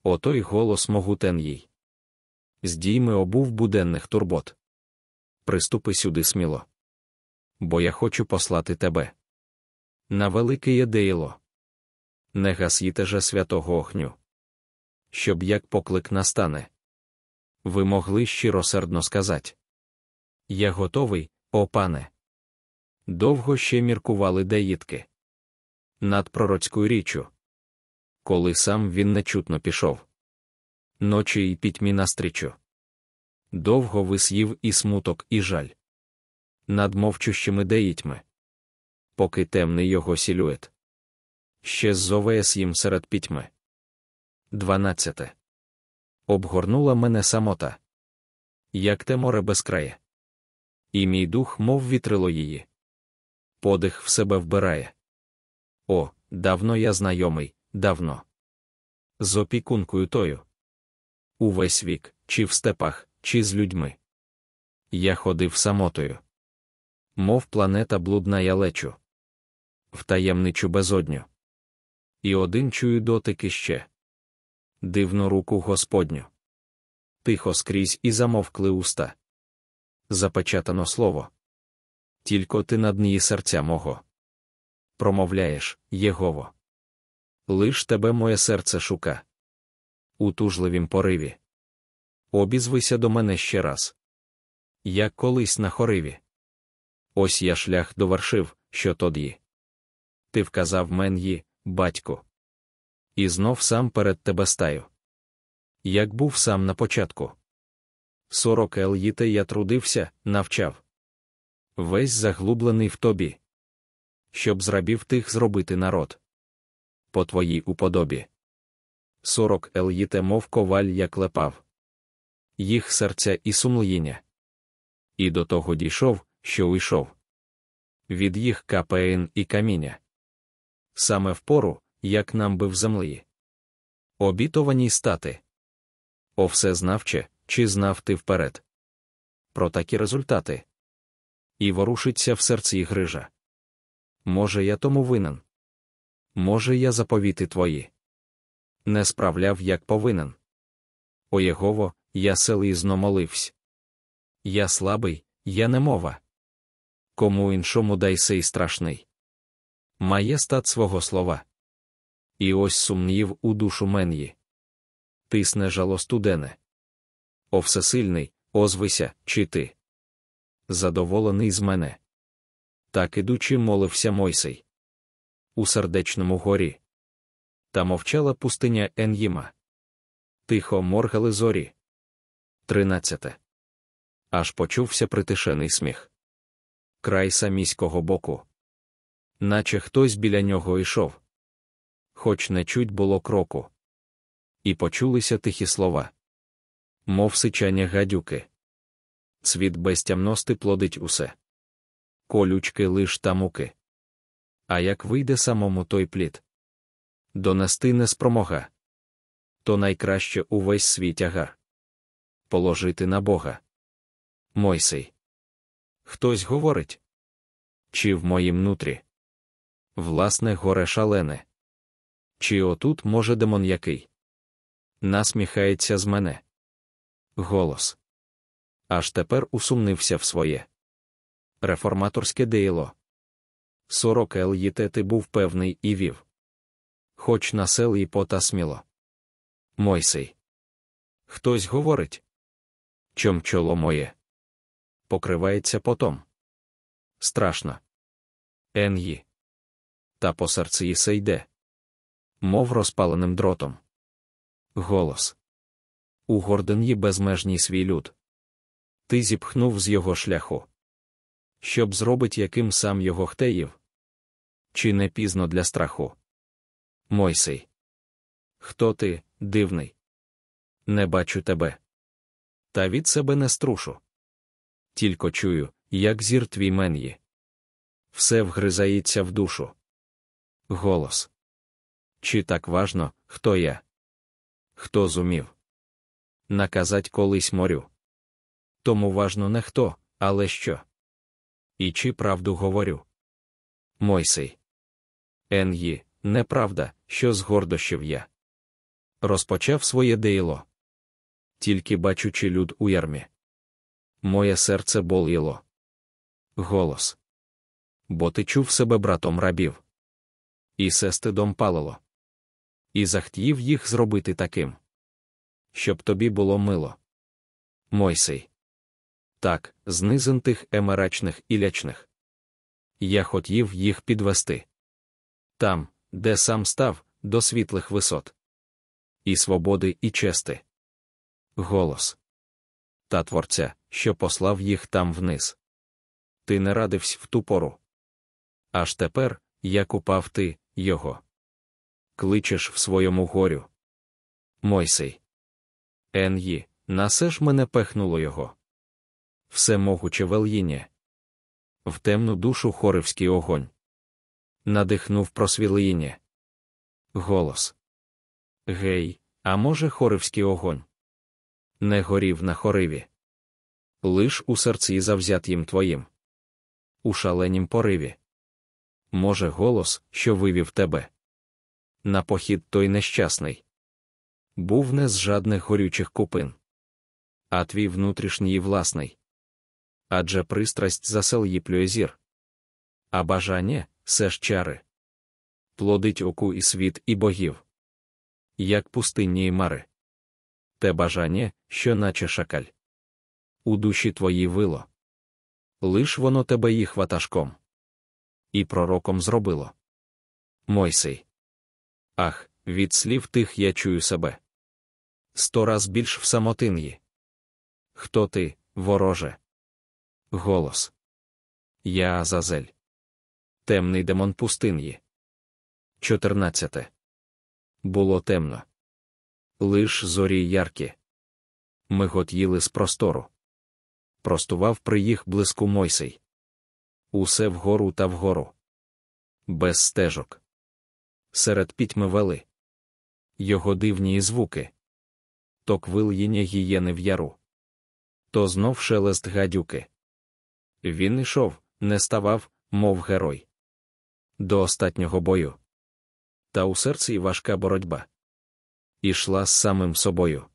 Отой голос могутен їй. Здійми обув буденних турбот. Приступи сюди сміло. Бо я хочу послати тебе. На велике єдейло. Не гасіте же святого огню. Щоб як поклик настане ви могли щиросердно сказати. Я готовий, о пане. Довго ще міркували деїдки. Над пророцькою річчю. Коли сам він нечутно пішов. Ночі й пітьмі настрічу. Довго висів і смуток, і жаль. Над мовчущими деїтьми. Поки темний його сілюет. Ще ззове їм серед пітьми. Дванадцяте. Обгорнула мене самота, як те море без края. І мій дух, мов вітрило її. Подих в себе вбирає. О, давно я знайомий, давно. З опікункою тою. Увесь вік, чи в степах, чи з людьми. Я ходив самотою. Мов планета блудна, я лечу. В таємничу безодню. І один чую дотики ще дивну руку Господню. Тихо скрізь і замовкли уста. Запечатано слово. Тільки ти на дні серця мого. Промовляєш, Єгово. Лиш тебе моє серце шука. У тужливім пориві. Обізвися до мене ще раз. Як колись на хориві. Ось я шлях довершив, що тоді. Ти вказав менї, батько і знов сам перед тебе стаю. Як був сам на початку. Сорок Елїте я трудився, навчав. Весь заглублений в тобі, щоб зрабів тих зробити народ. По твоїй уподобі. Сорок ел'їте, мов коваль як лепав. Їх серця і сумління. І до того дійшов, що уйшов. Від їх капеїн і каміння. Саме впору, як нам би в землі. Обітованій стати. О все знавче, чи знав ти вперед. Про такі результати. І ворушиться в серці грижа. Може, я тому винен? Може, я заповіти твої? Не справляв, як повинен. О Єгово, я селізно моливсь. Я слабий, я немова. Кому іншому дай сей страшний. Має стат свого слова. І ось сумнів у душу мен'ї. Тисне жало студене. О всесильний, озвися, чи ти. Задоволений з мене. Так ідучи, молився Мойсей. У сердечному горі. Та мовчала пустиня Ен'їма. Тихо моргали зорі. Тринадцяте. Аж почувся притишений сміх. Край саміського боку. Наче хтось біля нього йшов хоч не чуть було кроку. І почулися тихі слова, мов сичання гадюки. цвіт без плодить усе. Колючки лиш та муки. А як вийде самому той плід? Донести не спромога. То найкраще увесь свій тягар. Положити на Бога. Мойсей. Хтось говорить. Чи в моїм нутрі? Власне, горе шалене. Чи отут може демон який? Насміхається з мене. Голос. Аж тепер усумнився в своє. Реформаторське дейло. 40 ти був певний і вів. Хоч на сел і пота сміло. Мойсей. Хтось говорить. Чом чоло моє? Покривається потом. Страшно. Ен'ї. Та по серці і се йде мов розпаленим дротом. Голос У гордин'ї безмежній свій люд. Ти зіпхнув з його шляху. Щоб зробить яким сам його хтеїв? Чи не пізно для страху? Мойсей. Хто ти, дивний? Не бачу тебе. Та від себе не струшу. Тільки чую, як зір твій мен'ї. Все вгризається в душу. Голос. Чи так важно, хто я? Хто зумів наказать колись морю? Тому важно не хто, але що. І чи правду говорю? Мойсей. Ен'ї, неправда, що з гордощів я. Розпочав своє дейло. Тільки бачучи люд у ярмі. Моє серце боліло. Голос. Бо ти чув себе братом рабів. І сестидом палило і захтів їх зробити таким, щоб тобі було мило. Мойсей. Так, знизен тих емерачних і лячних. Я хотів їх підвести там, де сам став, до світлих висот, і свободи, і чести. Голос та творця, що послав їх там вниз. Ти не радивсь в ту пору. Аж тепер, як упав ти, його кличеш в своєму горю. Мойсей. Ен'ї, Насе ж мене пехнуло його. Все могуче вел'їнє. В темну душу хоривський огонь. Надихнув просвітління. Голос. Гей, а може, хоривський огонь? Не горів на хориві. Лиш у серці завзят їм твоїм. У шаленім пориві. Може, голос, що вивів тебе на похід той нещасний. Був не з жадних горючих купин, а твій внутрішній власний. Адже пристрасть засел їплює зір. А бажання се ж чари. Плодить оку і світ і богів. Як пустинні і мари. Те бажання, що наче шакаль. У душі твої вило. Лиш воно тебе їх ватажком. І пророком зробило. Мойсей. Ах, від слів тих я чую себе. Сто раз більш в самотин'ї. Хто ти, вороже? Голос. Я Азазель. Темний демон пустин'ї. 14. Було темно. Лиш зорі яркі. Ми готіли з простору. Простував при їх блиску Мойсей. Усе вгору та вгору. Без стежок серед пітьми вели. Його дивні звуки то квил'їння гієни в яру, то знов шелест гадюки. Він ішов, не ставав, мов герой. До останнього бою. Та у серці важка боротьба ішла з самим собою.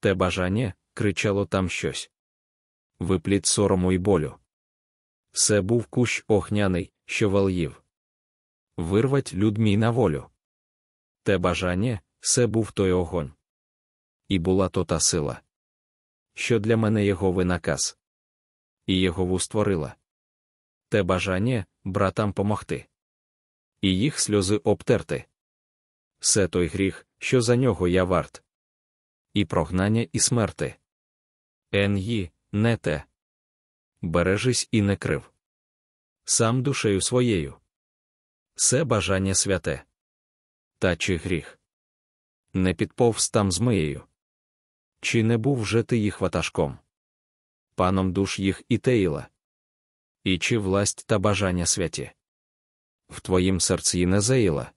Те бажання кричало там щось випліт сорому й болю. Се був кущ огняний, що валів вирвать людмі на волю. Те бажання це був той огонь. І була то та сила, що для мене Єгови наказ. І його створила. Те бажання братам помогти. І їх сльози обтерти. Все той гріх, що за нього я варт. І прогнання, і смерти. Ен'ї, не те. Бережись і не крив. Сам душею своєю все бажання святе. Та чи гріх? Не підповз там змиєю. Чи не був вже ти їх ватажком? Паном душ їх і теїла. І чи власть та бажання святі? В твоїм серці не заїла?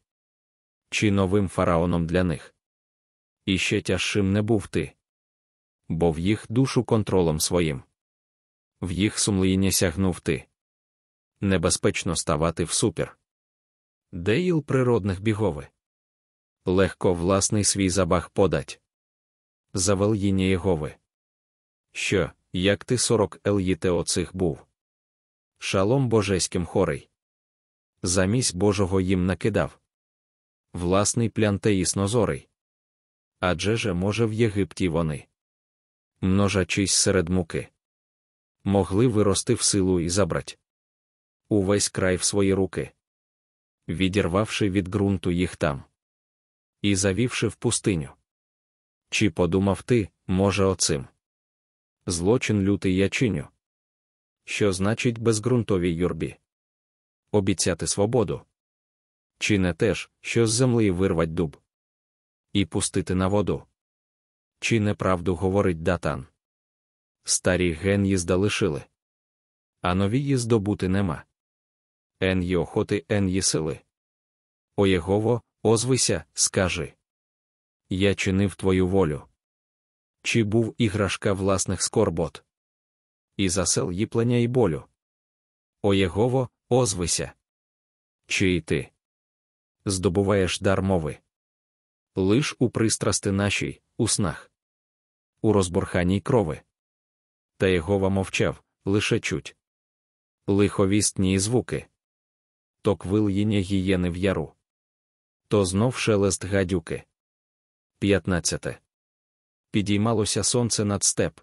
Чи новим фараоном для них? І ще тяжчим не був ти, бо в їх душу контролом своїм, в їх сумління сягнув ти. Небезпечно ставати в супер деїл природних бігови. Легко власний свій забах подать. Завел Єгови. Що, як ти сорок ел'їте оцих був? Шалом божеським хорий. Замість Божого їм накидав. Власний плянтеїс нозорий. Адже же, може, в Єгипті вони, множачись серед муки, могли вирости в силу і забрать увесь край в свої руки відірвавши від ґрунту їх там і завівши в пустиню. Чи подумав ти, може, оцим? Злочин лютий я чиню. Що значить безґрунтовій юрбі? Обіцяти свободу. Чи не те ж, що з землі вирвать дуб? І пустити на воду? Чи неправду говорить датан? Старі ген'їзда лишили, а нові їздобути нема ен'ї охоти, ен'ї сили. Оєгово, озвися, скажи. Я чинив твою волю. Чи був іграшка власних скорбот? І засел їплення і болю. Оєгово, озвися. Чи і ти здобуваєш дар мови? Лиш у пристрасти нашій, у снах, у розборханій крови. Та Єгова мовчав лише чуть. Лиховістні звуки то квил'їння гієни в яру. То знов шелест гадюки. 15. Підіймалося сонце над степ,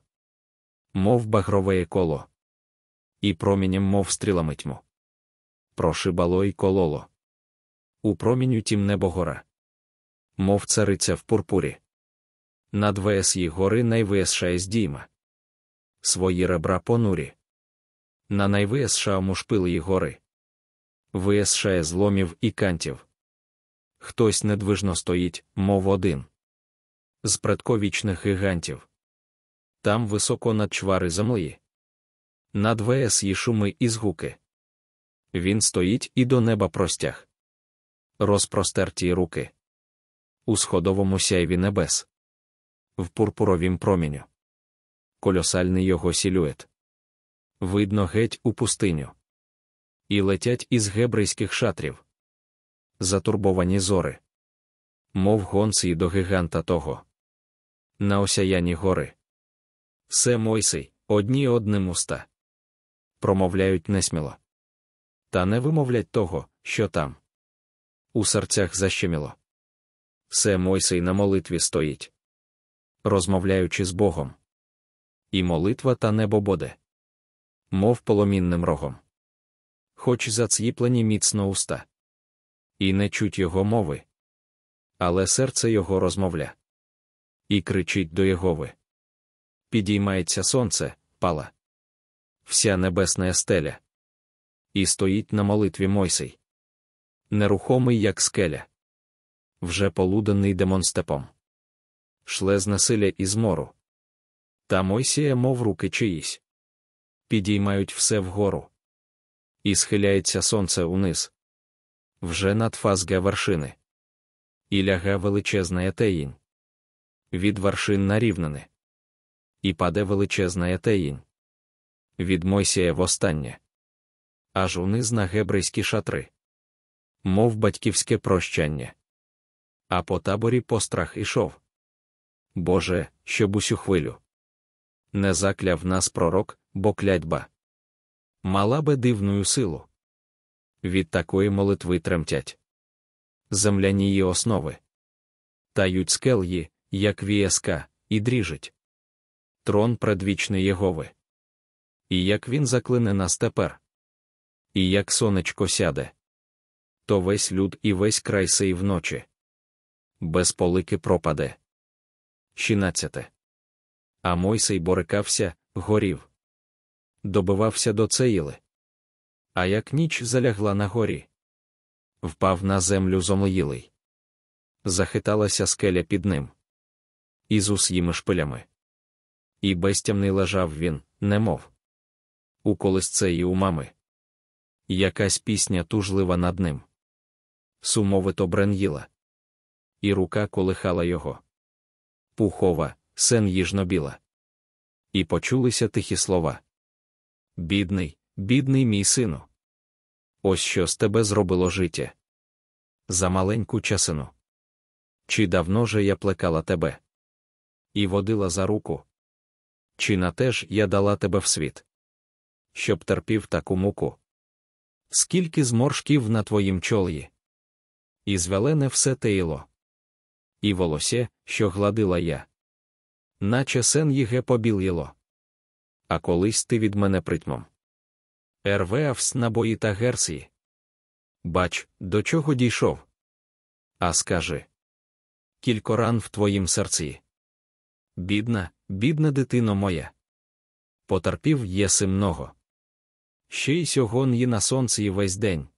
мов багровеє коло, і промінням мов стрілами тьму. Прошибало й кололо. У проміню тім небо гора, мов цариця в пурпурі. Над вес гори найвесша здійма. Свої ребра понурі. На найвесшаому шпили гори виєсшає зломів і кантів. Хтось недвижно стоїть, мов один. З предковічних гігантів. Там високо над чвари землі. Над вес є шуми і згуки. Він стоїть і до неба простяг. Розпростерті руки. У сходовому сяйві небес. В пурпуровім проміню. Колосальний його сілюет. Видно геть у пустиню і летять із гебрейських шатрів. Затурбовані зори, мов гонці до гіганта того. На осяяні гори. Все Мойсей, одні одним уста. Промовляють несміло. Та не вимовлять того, що там. У серцях защеміло. Все Мойсей на молитві стоїть, розмовляючи з Богом. І молитва та небо буде, мов поломінним рогом хоч зацвіплені міцно уста. І не чуть його мови. Але серце його розмовля. І кричить до Єгови. Підіймається сонце, пала. Вся небесна стеля. І стоїть на молитві Мойсей. Нерухомий, як скеля. Вже полуданий демонстепом. Шле з насилля і змору. Та Мойсія, мов руки чиїсь. Підіймають все вгору і схиляється сонце униз. Вже над фазге вершини. І ляга величезна етеїнь. Від вершин нарівнене. І паде величезна тень. Від Мойсія востаннє. Аж униз на гебрейські шатри. Мов батьківське прощання. А по таборі пострах ішов. Боже, щоб усю хвилю. Не закляв нас пророк, бо клятьба мала би дивну силу. Від такої молитви тремтять земляні її основи, тають скел'ї, як віяска, і дріжить. Трон предвічний Єгови. І як він заклине нас тепер, і як сонечко сяде, то весь люд і весь край сей вночі. Без полики пропаде. 16. А Мойсей борикався, горів добивався до цеїли. А як ніч залягла на горі, впав на землю зомлоїлий. Захиталася скеля під ним. і з усіми шпилями. І безтямний лежав він, немов у колисцеї у мами. Якась пісня тужлива над ним. Сумовито брен'їла. І рука колихала його. Пухова, сен їжно біла. І почулися тихі слова. Бідний, бідний мій сину. Ось що з тебе зробило життя. За маленьку часину. Чи давно же я плекала тебе і водила за руку? Чи на те ж я дала тебе в світ? Щоб терпів таку муку? Скільки зморшків на твоїм чолі? І звелене все тейло. І волосся, що гладила я, наче сен їге побіліло а колись ти від мене притьмом. Ервеавс бої та герсії. Бач, до чого дійшов. А скажи кілько ран в твоїм серці. Бідна, бідна дитино моя. Потерпів єси много. Ще й сьогон ї на сонці весь день.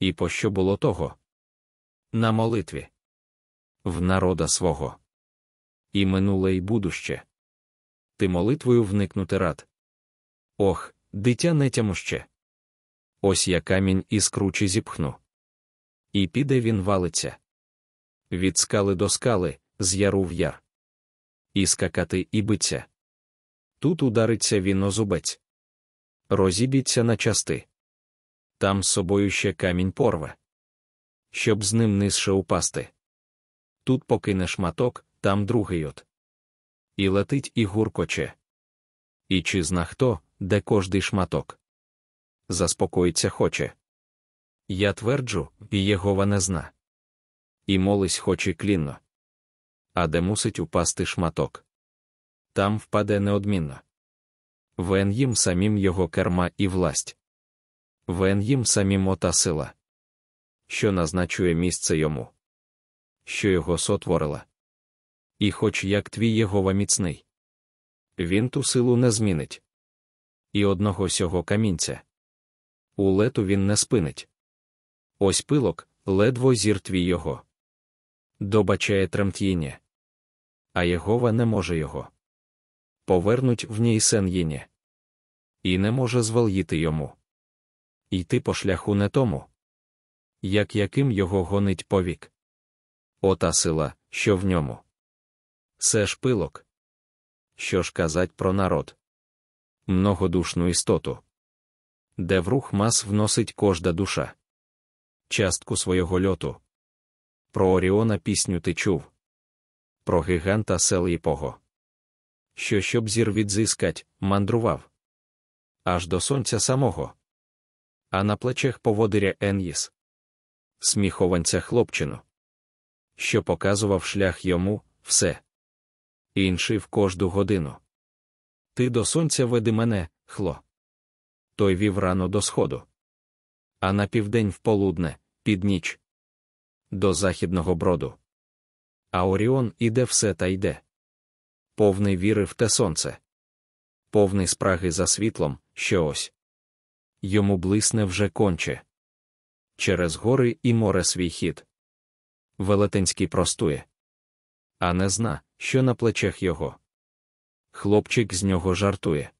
І пощо було того? На молитві в народа свого. І минуле, і будуще допомогти молитвою вникнути рад. Ох, дитя не тямуще. Ось я камінь із кручі зіпхну. І піде він валиться. Від скали до скали, з яру в яр. І скакати і биться. Тут удариться він о Розіб'ється на части. Там з собою ще камінь порве. Щоб з ним низше упасти. Тут покине шматок, там другий от і летить і гуркоче. І чи зна хто, де кожний шматок? Заспокоїться хоче. Я тверджу, і Єгова не зна. І молись хоч і клінно. А де мусить упасти шматок? Там впаде неодмінно. Вен їм самім його керма і власть. Вен їм самім ота сила, що назначує місце йому, що його сотворила і хоч як твій Єгова міцний. Він ту силу не змінить. І одного сього камінця. У лету він не спинить. Ось пилок, ледво зір твій його. Добачає тремтіння. А Єгова не може його. Повернуть в ній сен І не може звалїти йому. Йти по шляху не тому, як яким його гонить повік. Ота сила, що в ньому це шпилок. Що ж казать про народ? Многодушну істоту, де в рух мас вносить кожда душа, частку свого льоту. Про Оріона пісню ти чув, про гіганта Селіпого. Що щоб зір відзискать, мандрував аж до сонця самого, а на плечах поводиря Ен'їс, сміхованця хлопчину, що показував шлях йому все інший в кожну годину. Ти до сонця веди мене, хло. Той вів рано до сходу, а на південь в полудне, під ніч, до західного броду. А Оріон іде все та йде. Повний віри в те сонце, повний спраги за світлом, що ось. Йому блисне вже конче. Через гори і море свій хід. Велетенський простує. А не зна, що на плечах його. Хлопчик з нього жартує.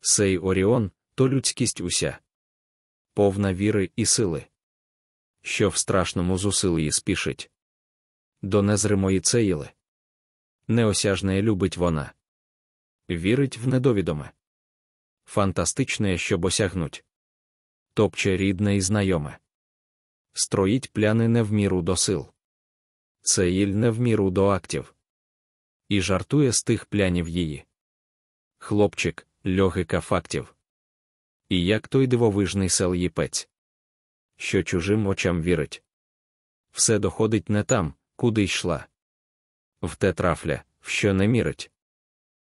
Сей Оріон то людськість уся, повна віри і сили, що в страшному зусилії спішить. До незри мої цеїли. Неосяжне любить вона. Вірить в недовідоме. Фантастичне, щоб осягнуть. Топче рідне і знайоме. Строїть пляни не в міру до сил. Цеїль не в міру до актів і жартує з тих плянів її. Хлопчик, льогика фактів. І як той дивовижний сельєпець, що чужим очам вірить. Все доходить не там, куди йшла. В те трафля, в що не мірить.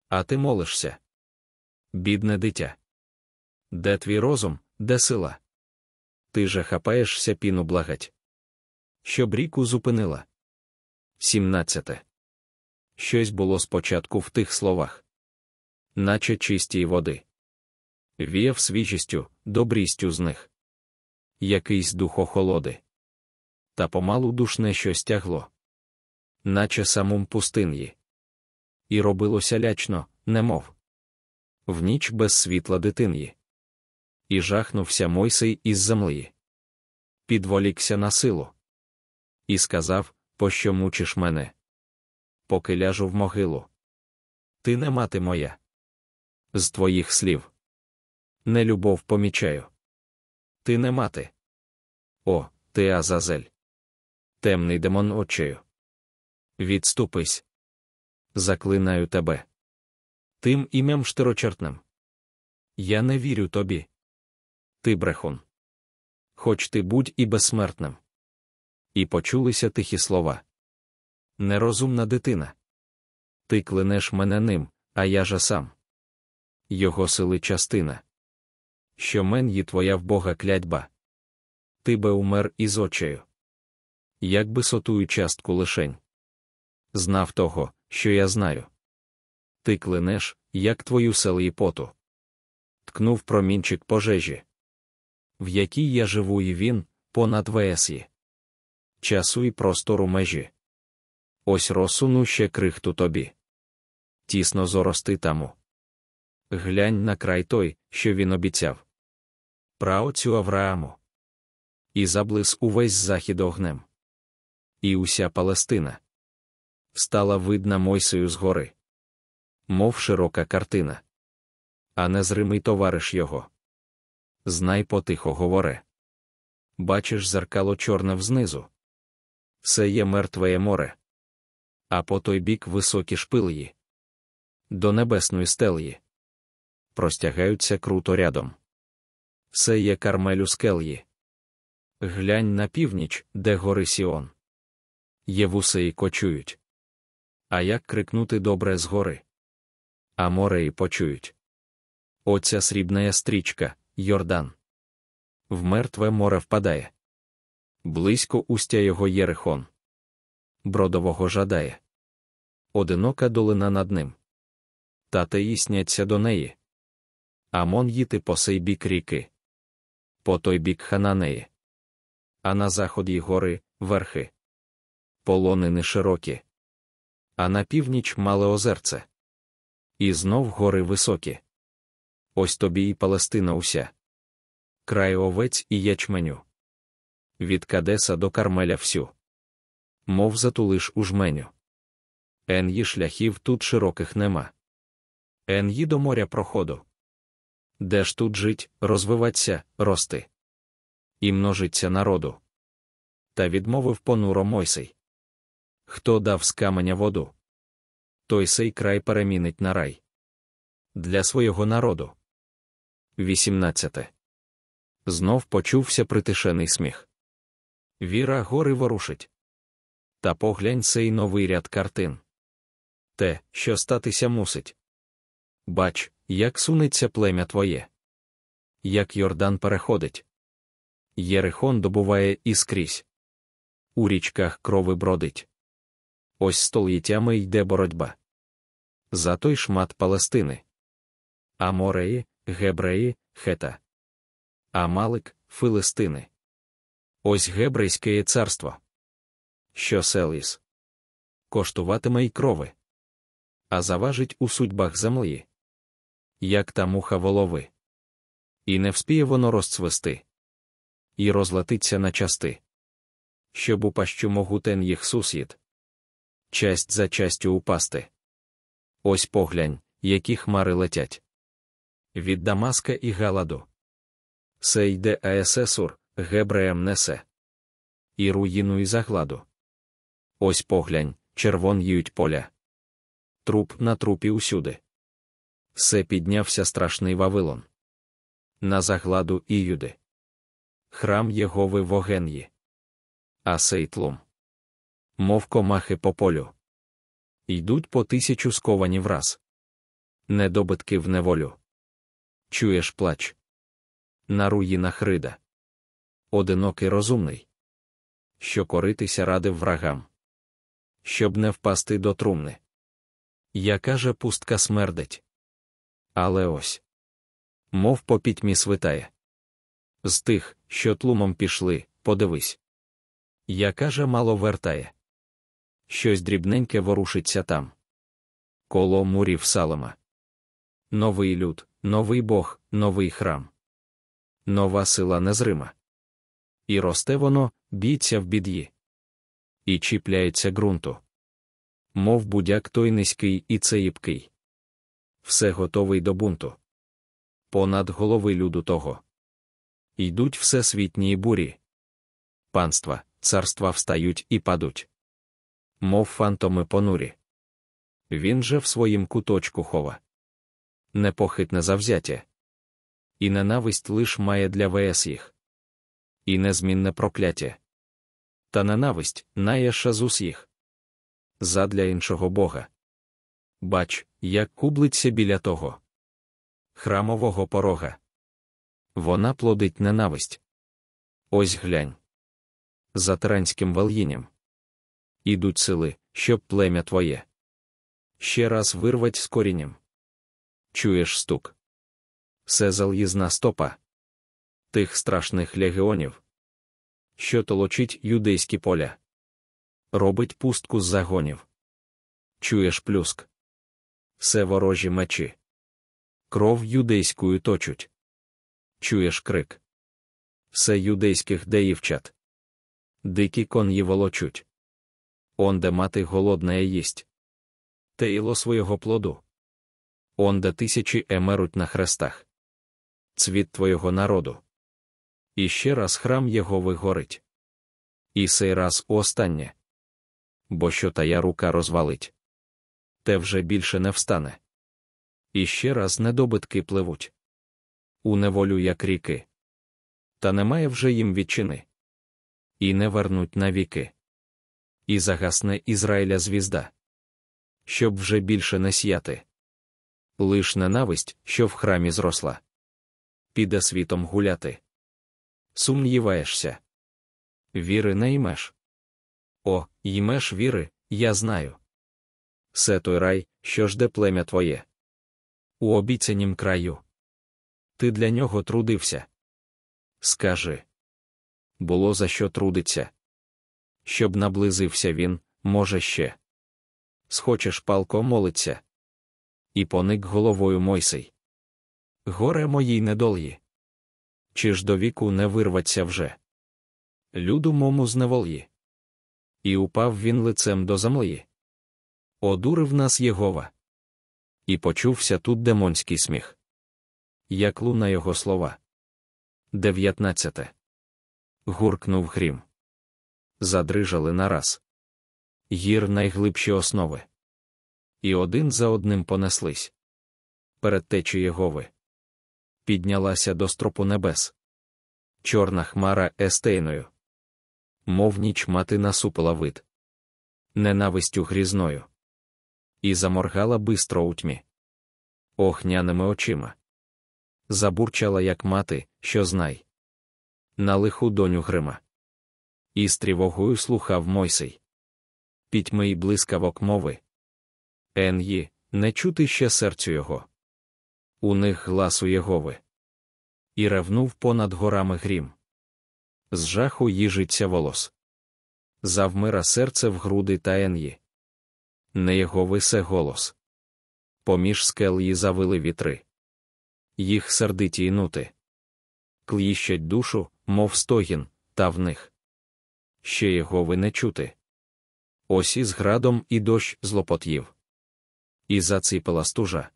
А ти молишся. Бідне дитя. Де твій розум, де сила? Ти же хапаєшся піну благать. Щоб ріку зупинила. 17 щось було спочатку в тих словах, наче чистій води. Віяв свіжістю, добрістю з них. Якийсь дух охолоди. Та помалу душне щось тягло, наче самум пустин'ї. І робилося лячно, немов в ніч без світла дитин'ї. І жахнувся Мойсей із землі. Підволікся на силу. І сказав, пощо мучиш мене, поки ляжу в могилу. Ти не мати моя. З твоїх слів. Не любов помічаю. Ти не мати. О, ти Азазель. Темний демон очею. Відступись. Заклинаю тебе. Тим ім'ям штирочертним. Я не вірю тобі. Ти брехун. Хоч ти будь і безсмертним. І почулися тихі слова. Нерозумна дитина. Ти клинеш мене ним, а я же сам. Його сили частина. Що мен є твоя вбога клятьба. Ти би умер із очею. Якби сотую частку лишень. Знав того, що я знаю. Ти клинеш, як твою селі поту. Ткнув промінчик пожежі, в якій я живу, і він, понад весії. Часу й простору межі ось розсуну ще крихту тобі. Тісно зорости таму. Глянь на край той, що він обіцяв. Праоцю Аврааму. І заблис увесь захід огнем. І уся Палестина Встала видна Мойсею з гори, мов широка картина. А незримий товариш його. Знай потихо говоре. Бачиш зеркало чорне взнизу. Це є мертве море а по той бік високі шпилії. До небесної стелії. Простягаються круто рядом. Це є кармелю скелії. Глянь на північ, де гори Сіон. Євуси і кочують. А як крикнути добре з гори? А море і почують. Оця срібна стрічка, Йордан. В мертве море впадає. Близько устя його Єрихон бродового жадає. Одинока долина над ним. Та теї сняться до неї. Амон їти по сей бік ріки, по той бік хананеї. А на заході гори верхи. Полонини широкі, а на північ мале озерце. І знов гори високі. Ось тобі і Палестина уся. Край овець і ячменю. Від Кадеса до Кармеля всю мов затулиш у жменю. Ен'ї шляхів тут широких нема. Ен'ї до моря проходу. Де ж тут жить, розвиватися, рости і множиться народу. Та відмовив понуро Мойсей. Хто дав з каменя воду? Той сей край перемінить на рай для свого народу. 18. Знов почувся притишений сміх. Віра гори ворушить. Та поглянь цей новий ряд картин. Те, що статися мусить. Бач, як сунеться плем'я твоє, як Йордан переходить. Єрихон добуває і скрізь. У річках крови бродить. Ось століттями йде боротьба. За той шмат Палестини. Амореї, гебреї, хета. Амалик, Филистини. Ось гебрейське царство що Селіс коштуватиме й крови, а заважить у судьбах землі, як та муха волови. І не вспіє воно розцвести і розлатиться на части, щоб у пащу могутен їх сусід, часть за частю упасти. Ось поглянь, які хмари летять. Від Дамаска і Галаду. Сейде Аесесур, Гебреєм несе. І руїну і загладу. Ось поглянь, червоніють поля. Труп на трупі усюди. Все піднявся страшний Вавилон. На загладу Іюди. Храм Єгови воген'ї. А сейтлум. Мов комахи по полю. Йдуть по тисячу сковані враз. Недобитки в неволю. Чуєш плач. На руїнах рида. Одинокий розумний. Що коритися радив врагам щоб не впасти до трумни. Яка же пустка смердить? Але ось мов по пітьмі свитає. З тих, що тлумом пішли, подивись. Яка же мало вертає. Щось дрібненьке ворушиться там. Коло мурів салама. Новий люд, новий Бог, новий храм. Нова сила незрима. І росте воно, бійця в бід'ї і чіпляється ґрунту. Мов будяк той низький і цеїпкий. Все готовий до бунту. Понад голови люду того. Йдуть всесвітні бурі. Панства, царства встають і падуть. Мов фантоми понурі. Він же в своїм куточку хова. Непохитне завзяття. І ненависть лиш має для ВС їх. І незмінне прокляття та ненависть наєша з усіх. Задля іншого Бога. Бач, як кублиться біля того храмового порога. Вона плодить ненависть. Ось глянь. За таранським вальїням. Ідуть сили, щоб плем'я твоє. Ще раз вирвать з корінням. Чуєш стук? Сезал їзна стопа. Тих страшних легіонів, що толочить юдейські поля. Робить пустку з загонів. Чуєш плюск. Все ворожі мечі. Кров юдейською точуть. Чуєш крик. Все юдейських деївчат. Дикі кон'ї волочуть. Онде мати голодна їсть. Те іло свого плоду. Онде тисячі емеруть на хрестах. Цвіт твоєго народу і ще раз храм його вигорить, І сей раз останнє. Бо що тая рука розвалить, те вже більше не встане. І ще раз недобитки пливуть. У неволю, як ріки. Та немає вже їм відчини. І не вернуть навіки. І загасне Ізраїля звізда. Щоб вже більше не сяти. Лиш ненависть, що в храмі зросла. Піде світом гуляти сумніваєшся. Віри не ймеш. О, ймеш віри, я знаю. Се той рай, що жде плем'я твоє. У обіцянім краю. Ти для нього трудився. Скажи було за що трудиться. Щоб наблизився він, може ще. Схочеш палко молиться. І поник головою Мойсей. Горе моїй недолі чи ж до віку не вирваться вже. Люду мому зневолі. І упав він лицем до землі. Одурив нас Єгова. І почувся тут демонський сміх. Як луна його слова. Дев'ятнадцяте. Гуркнув грім. Задрижали нараз. Гір найглибші основи. І один за одним понеслись. Перед течі Єгови піднялася до стропу небес. Чорна хмара естейною. Мов ніч мати насупила вид. Ненавистю грізною. І заморгала бистро у тьмі. Охняними очима. Забурчала, як мати, що знай. На лиху доню Грима. І з тривогою слухав Мойсей. Пітьми й блискавок мови. Ен'ї, не чути ще серцю його. У них глас у Єгови. І ревнув понад горами грім. З жаху їжиться волос. Завмира серце в груди та ен'ї. Не його висе голос. Поміж скел завили вітри. Їх сердиті й нути. Кліщать душу, мов стогін, та в них. Ще його ви не чути. Ось із градом і дощ злопотів. І заціпила стужа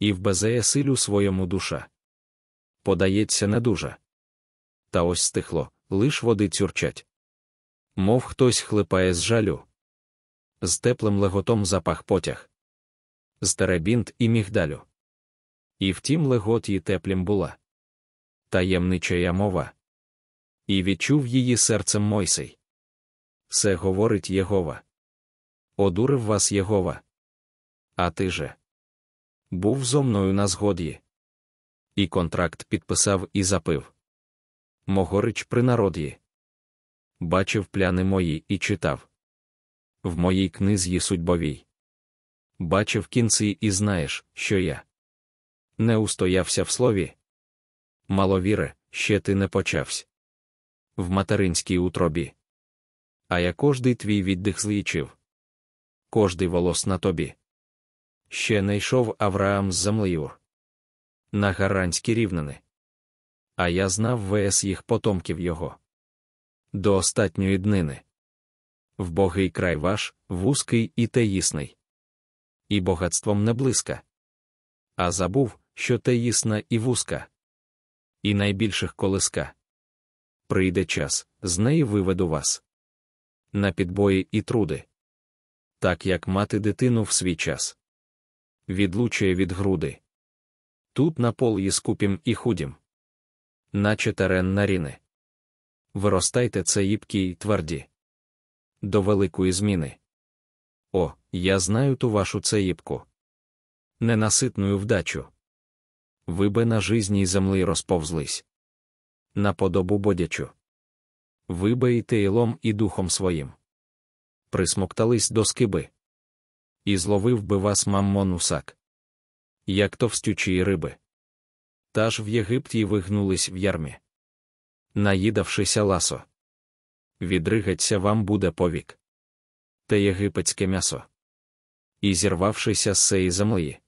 і вбезеє силю своєму душа. Подається не дуже. Та ось стихло, лиш води цюрчать. Мов хтось хлипає з жалю. З теплим леготом запах потяг. З теребінт і мігдалю. І втім, легот їй теплім була. Таємничая мова. І відчув її серцем Мойсей. Це говорить Єгова. Одурив вас Єгова. А ти же був зо мною на згоді. І контракт підписав і запив. Могорич при народі. Бачив пляни мої і читав. В моїй книзі судьбовій. Бачив кінці і знаєш, що я не устоявся в слові. Маловіре, ще ти не почався. В материнській утробі. А я кожний твій віддих злічив, кожний волос на тобі. Ще не йшов Авраам з землеюр на гаранські рівнини. А я знав вес їх потомків його. До остатньої днини. Вбогий край ваш, вузький і теїсний, і богатством не близька. А забув, що теїсна і вузька, і найбільших колиска. Прийде час, з неї виведу вас. На підбої і труди. Так як мати дитину в свій час відлучує від груди. Тут на пол є скупім і худім, наче терен на ріни. Виростайте це їбкі й тверді. До великої зміни. О, я знаю ту вашу цеїбку. Ненаситную вдачу. Ви би на жизній землі розповзлись. На подобу бодячу. Ви би і тейлом і духом своїм. Присмоктались до скиби і зловив би вас маммон Як товстючі риби. Та ж в Єгипті вигнулись в ярмі. Наїдавшися ласо. Відригаться вам буде повік. Те єгипетське м'ясо. І зірвавшися з сеї землі.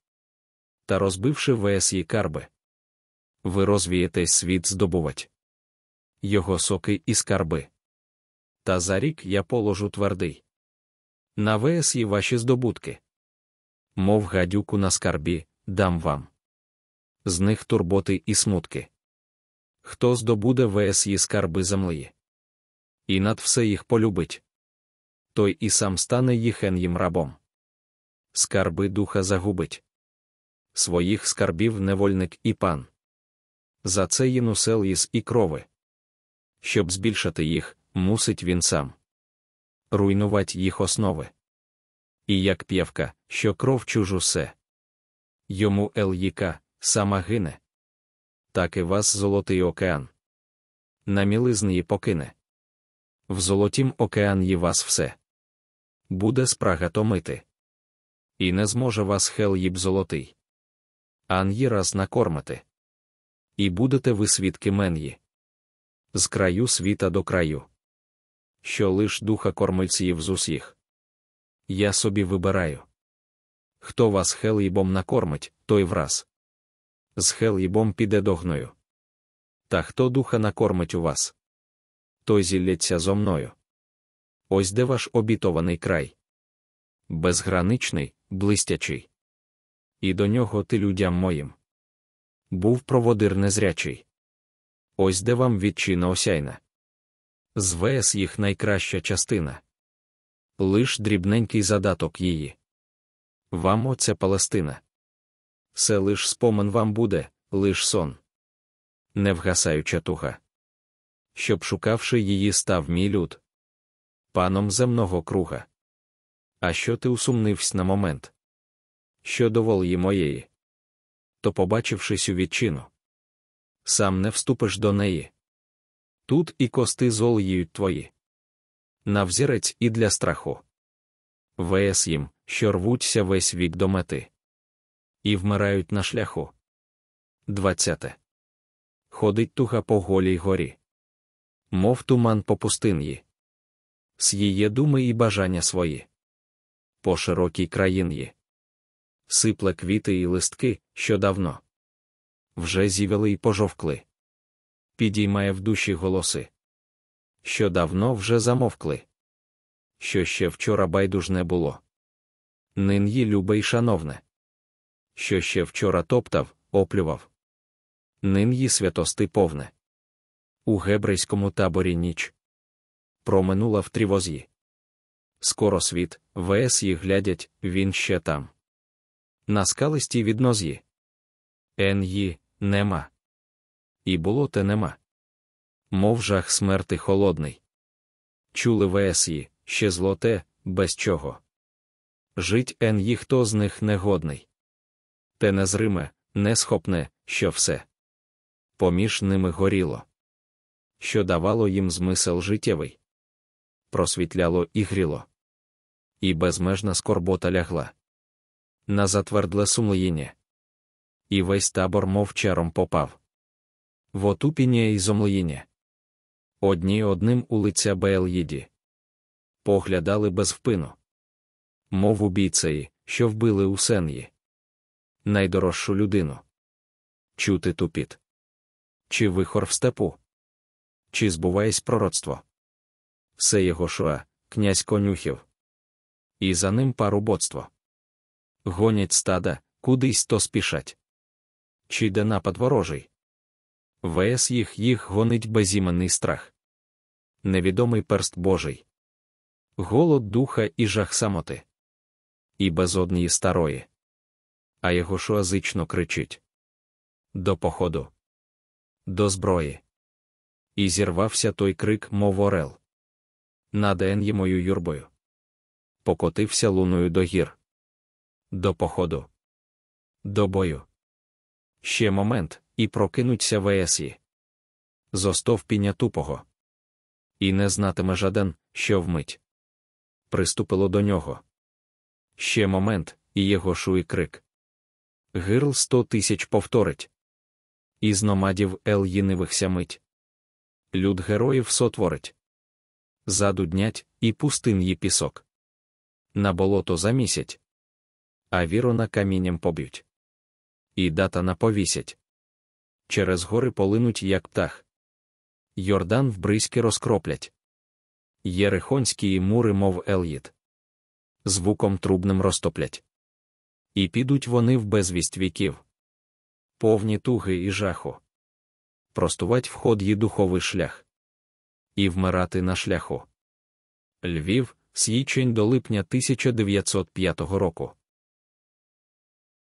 Та розбивши вес її карби. Ви розвієте світ здобувать. Його соки і скарби. Та за рік я положу твердий на ВС і ваші здобутки. Мов гадюку на скарбі, дам вам. З них турботи і смутки. Хто здобуде ВСІ скарби землі? І над все їх полюбить. Той і сам стане їхен'їм рабом. Скарби духа загубить. Своїх скарбів невольник і пан. За це їм усел із і крови. Щоб збільшити їх, мусить він сам руйнувати їх основи. І як п'явка, що кров чужу се. Йому Ельїка, сама гине. Так і вас золотий океан. На мілизні покине. В золотім океан є вас все. Буде спрага томити. І не зможе вас хел їб золотий. Ан'ї раз накормити. І будете ви свідки мен'ї. З краю світа до краю що лиш духа кормильців з усіх. Я собі вибираю. Хто вас хелібом накормить, той враз. З хелібом піде догною. Та хто духа накормить у вас? Той зілляться зо мною. Ось де ваш обітований край. Безграничний, блистячий. І до нього ти людям моїм. Був проводир незрячий. Ось де вам відчина осяйна з ВС їх найкраща частина. Лиш дрібненький задаток її. Вам оця Палестина. Це лиш спомин вам буде, лиш сон. Невгасаюча туга. Щоб шукавши її, став мій люд. Паном земного круга. А що ти усумнивсь на момент? Що до волі моєї? То побачившись у відчину, сам не вступиш до неї тут і кости золіють твої. Навзірець і для страху. Вес їм, що рвуться весь вік до мети. І вмирають на шляху. 20. Ходить туга по голій горі. Мов туман по пустин'ї. її думи і бажання свої. По широкій країн'ї. Сипле квіти і листки, що давно вже зівели й пожовкли підіймає в душі голоси, що давно вже замовкли, що ще вчора байдужне було. Нин'ї любе й шановне, що ще вчора топтав, оплював. Нин'ї святости повне. У гебрейському таборі ніч проминула в трівозі. Скоро світ, вес їх глядять, він ще там. На скалистій віднозі. Н'ї нема і було те нема. Мов жах смерти холодний. Чули весії, ще злоте, без чого. Жить ен їхто з них негодний. Те незриме, не схопне, що все. Поміж ними горіло, що давало їм змисел життєвий, просвітляло і гріло. І безмежна скорбота лягла. На затвердле сумління. І весь табор мов чаром попав в отупіння і зомлоїння. Одні одним у лиця Беелїді. Поглядали без впину. Мов у бійцеї, що вбили у сен'ї. Найдорожчу людину. Чути тупіт. Чи вихор в степу? Чи збуваєсь пророцтво? Все його шуа, князь конюхів. І за ним парубоцтво. Гонять стада, кудись то спішать. Чи йде напад ворожий? вес їх їх гонить безіменний страх. Невідомий перст Божий. Голод духа і жах самоти. І безоднії старої. А його зично кричить До походу, до зброї. І зірвався той крик, мов орел. Над мою юрбою. Покотився луною до гір. До походу. До бою. Ще момент, і прокинуться веєсі. Зо стовпіння тупого. І не знатиме жаден, що вмить. Приступило до нього. Ще момент, і його шуй крик. Гирл сто тисяч повторить. Із номадів Ел мить. Люд героїв сотворить. Задуднять і пустин її пісок. На болото за місяць. а віру на камінням поб'ють. І дата на повісять через гори полинуть, як птах. Йордан вбризьки розкроплять. Єрихонські і мури, мов Елїд. Звуком трубним розтоплять. І підуть вони в безвість віків, повні туги і жаху. Простувать вход її духовий шлях, і вмирати на шляху. Львів, січень до липня 1905 року.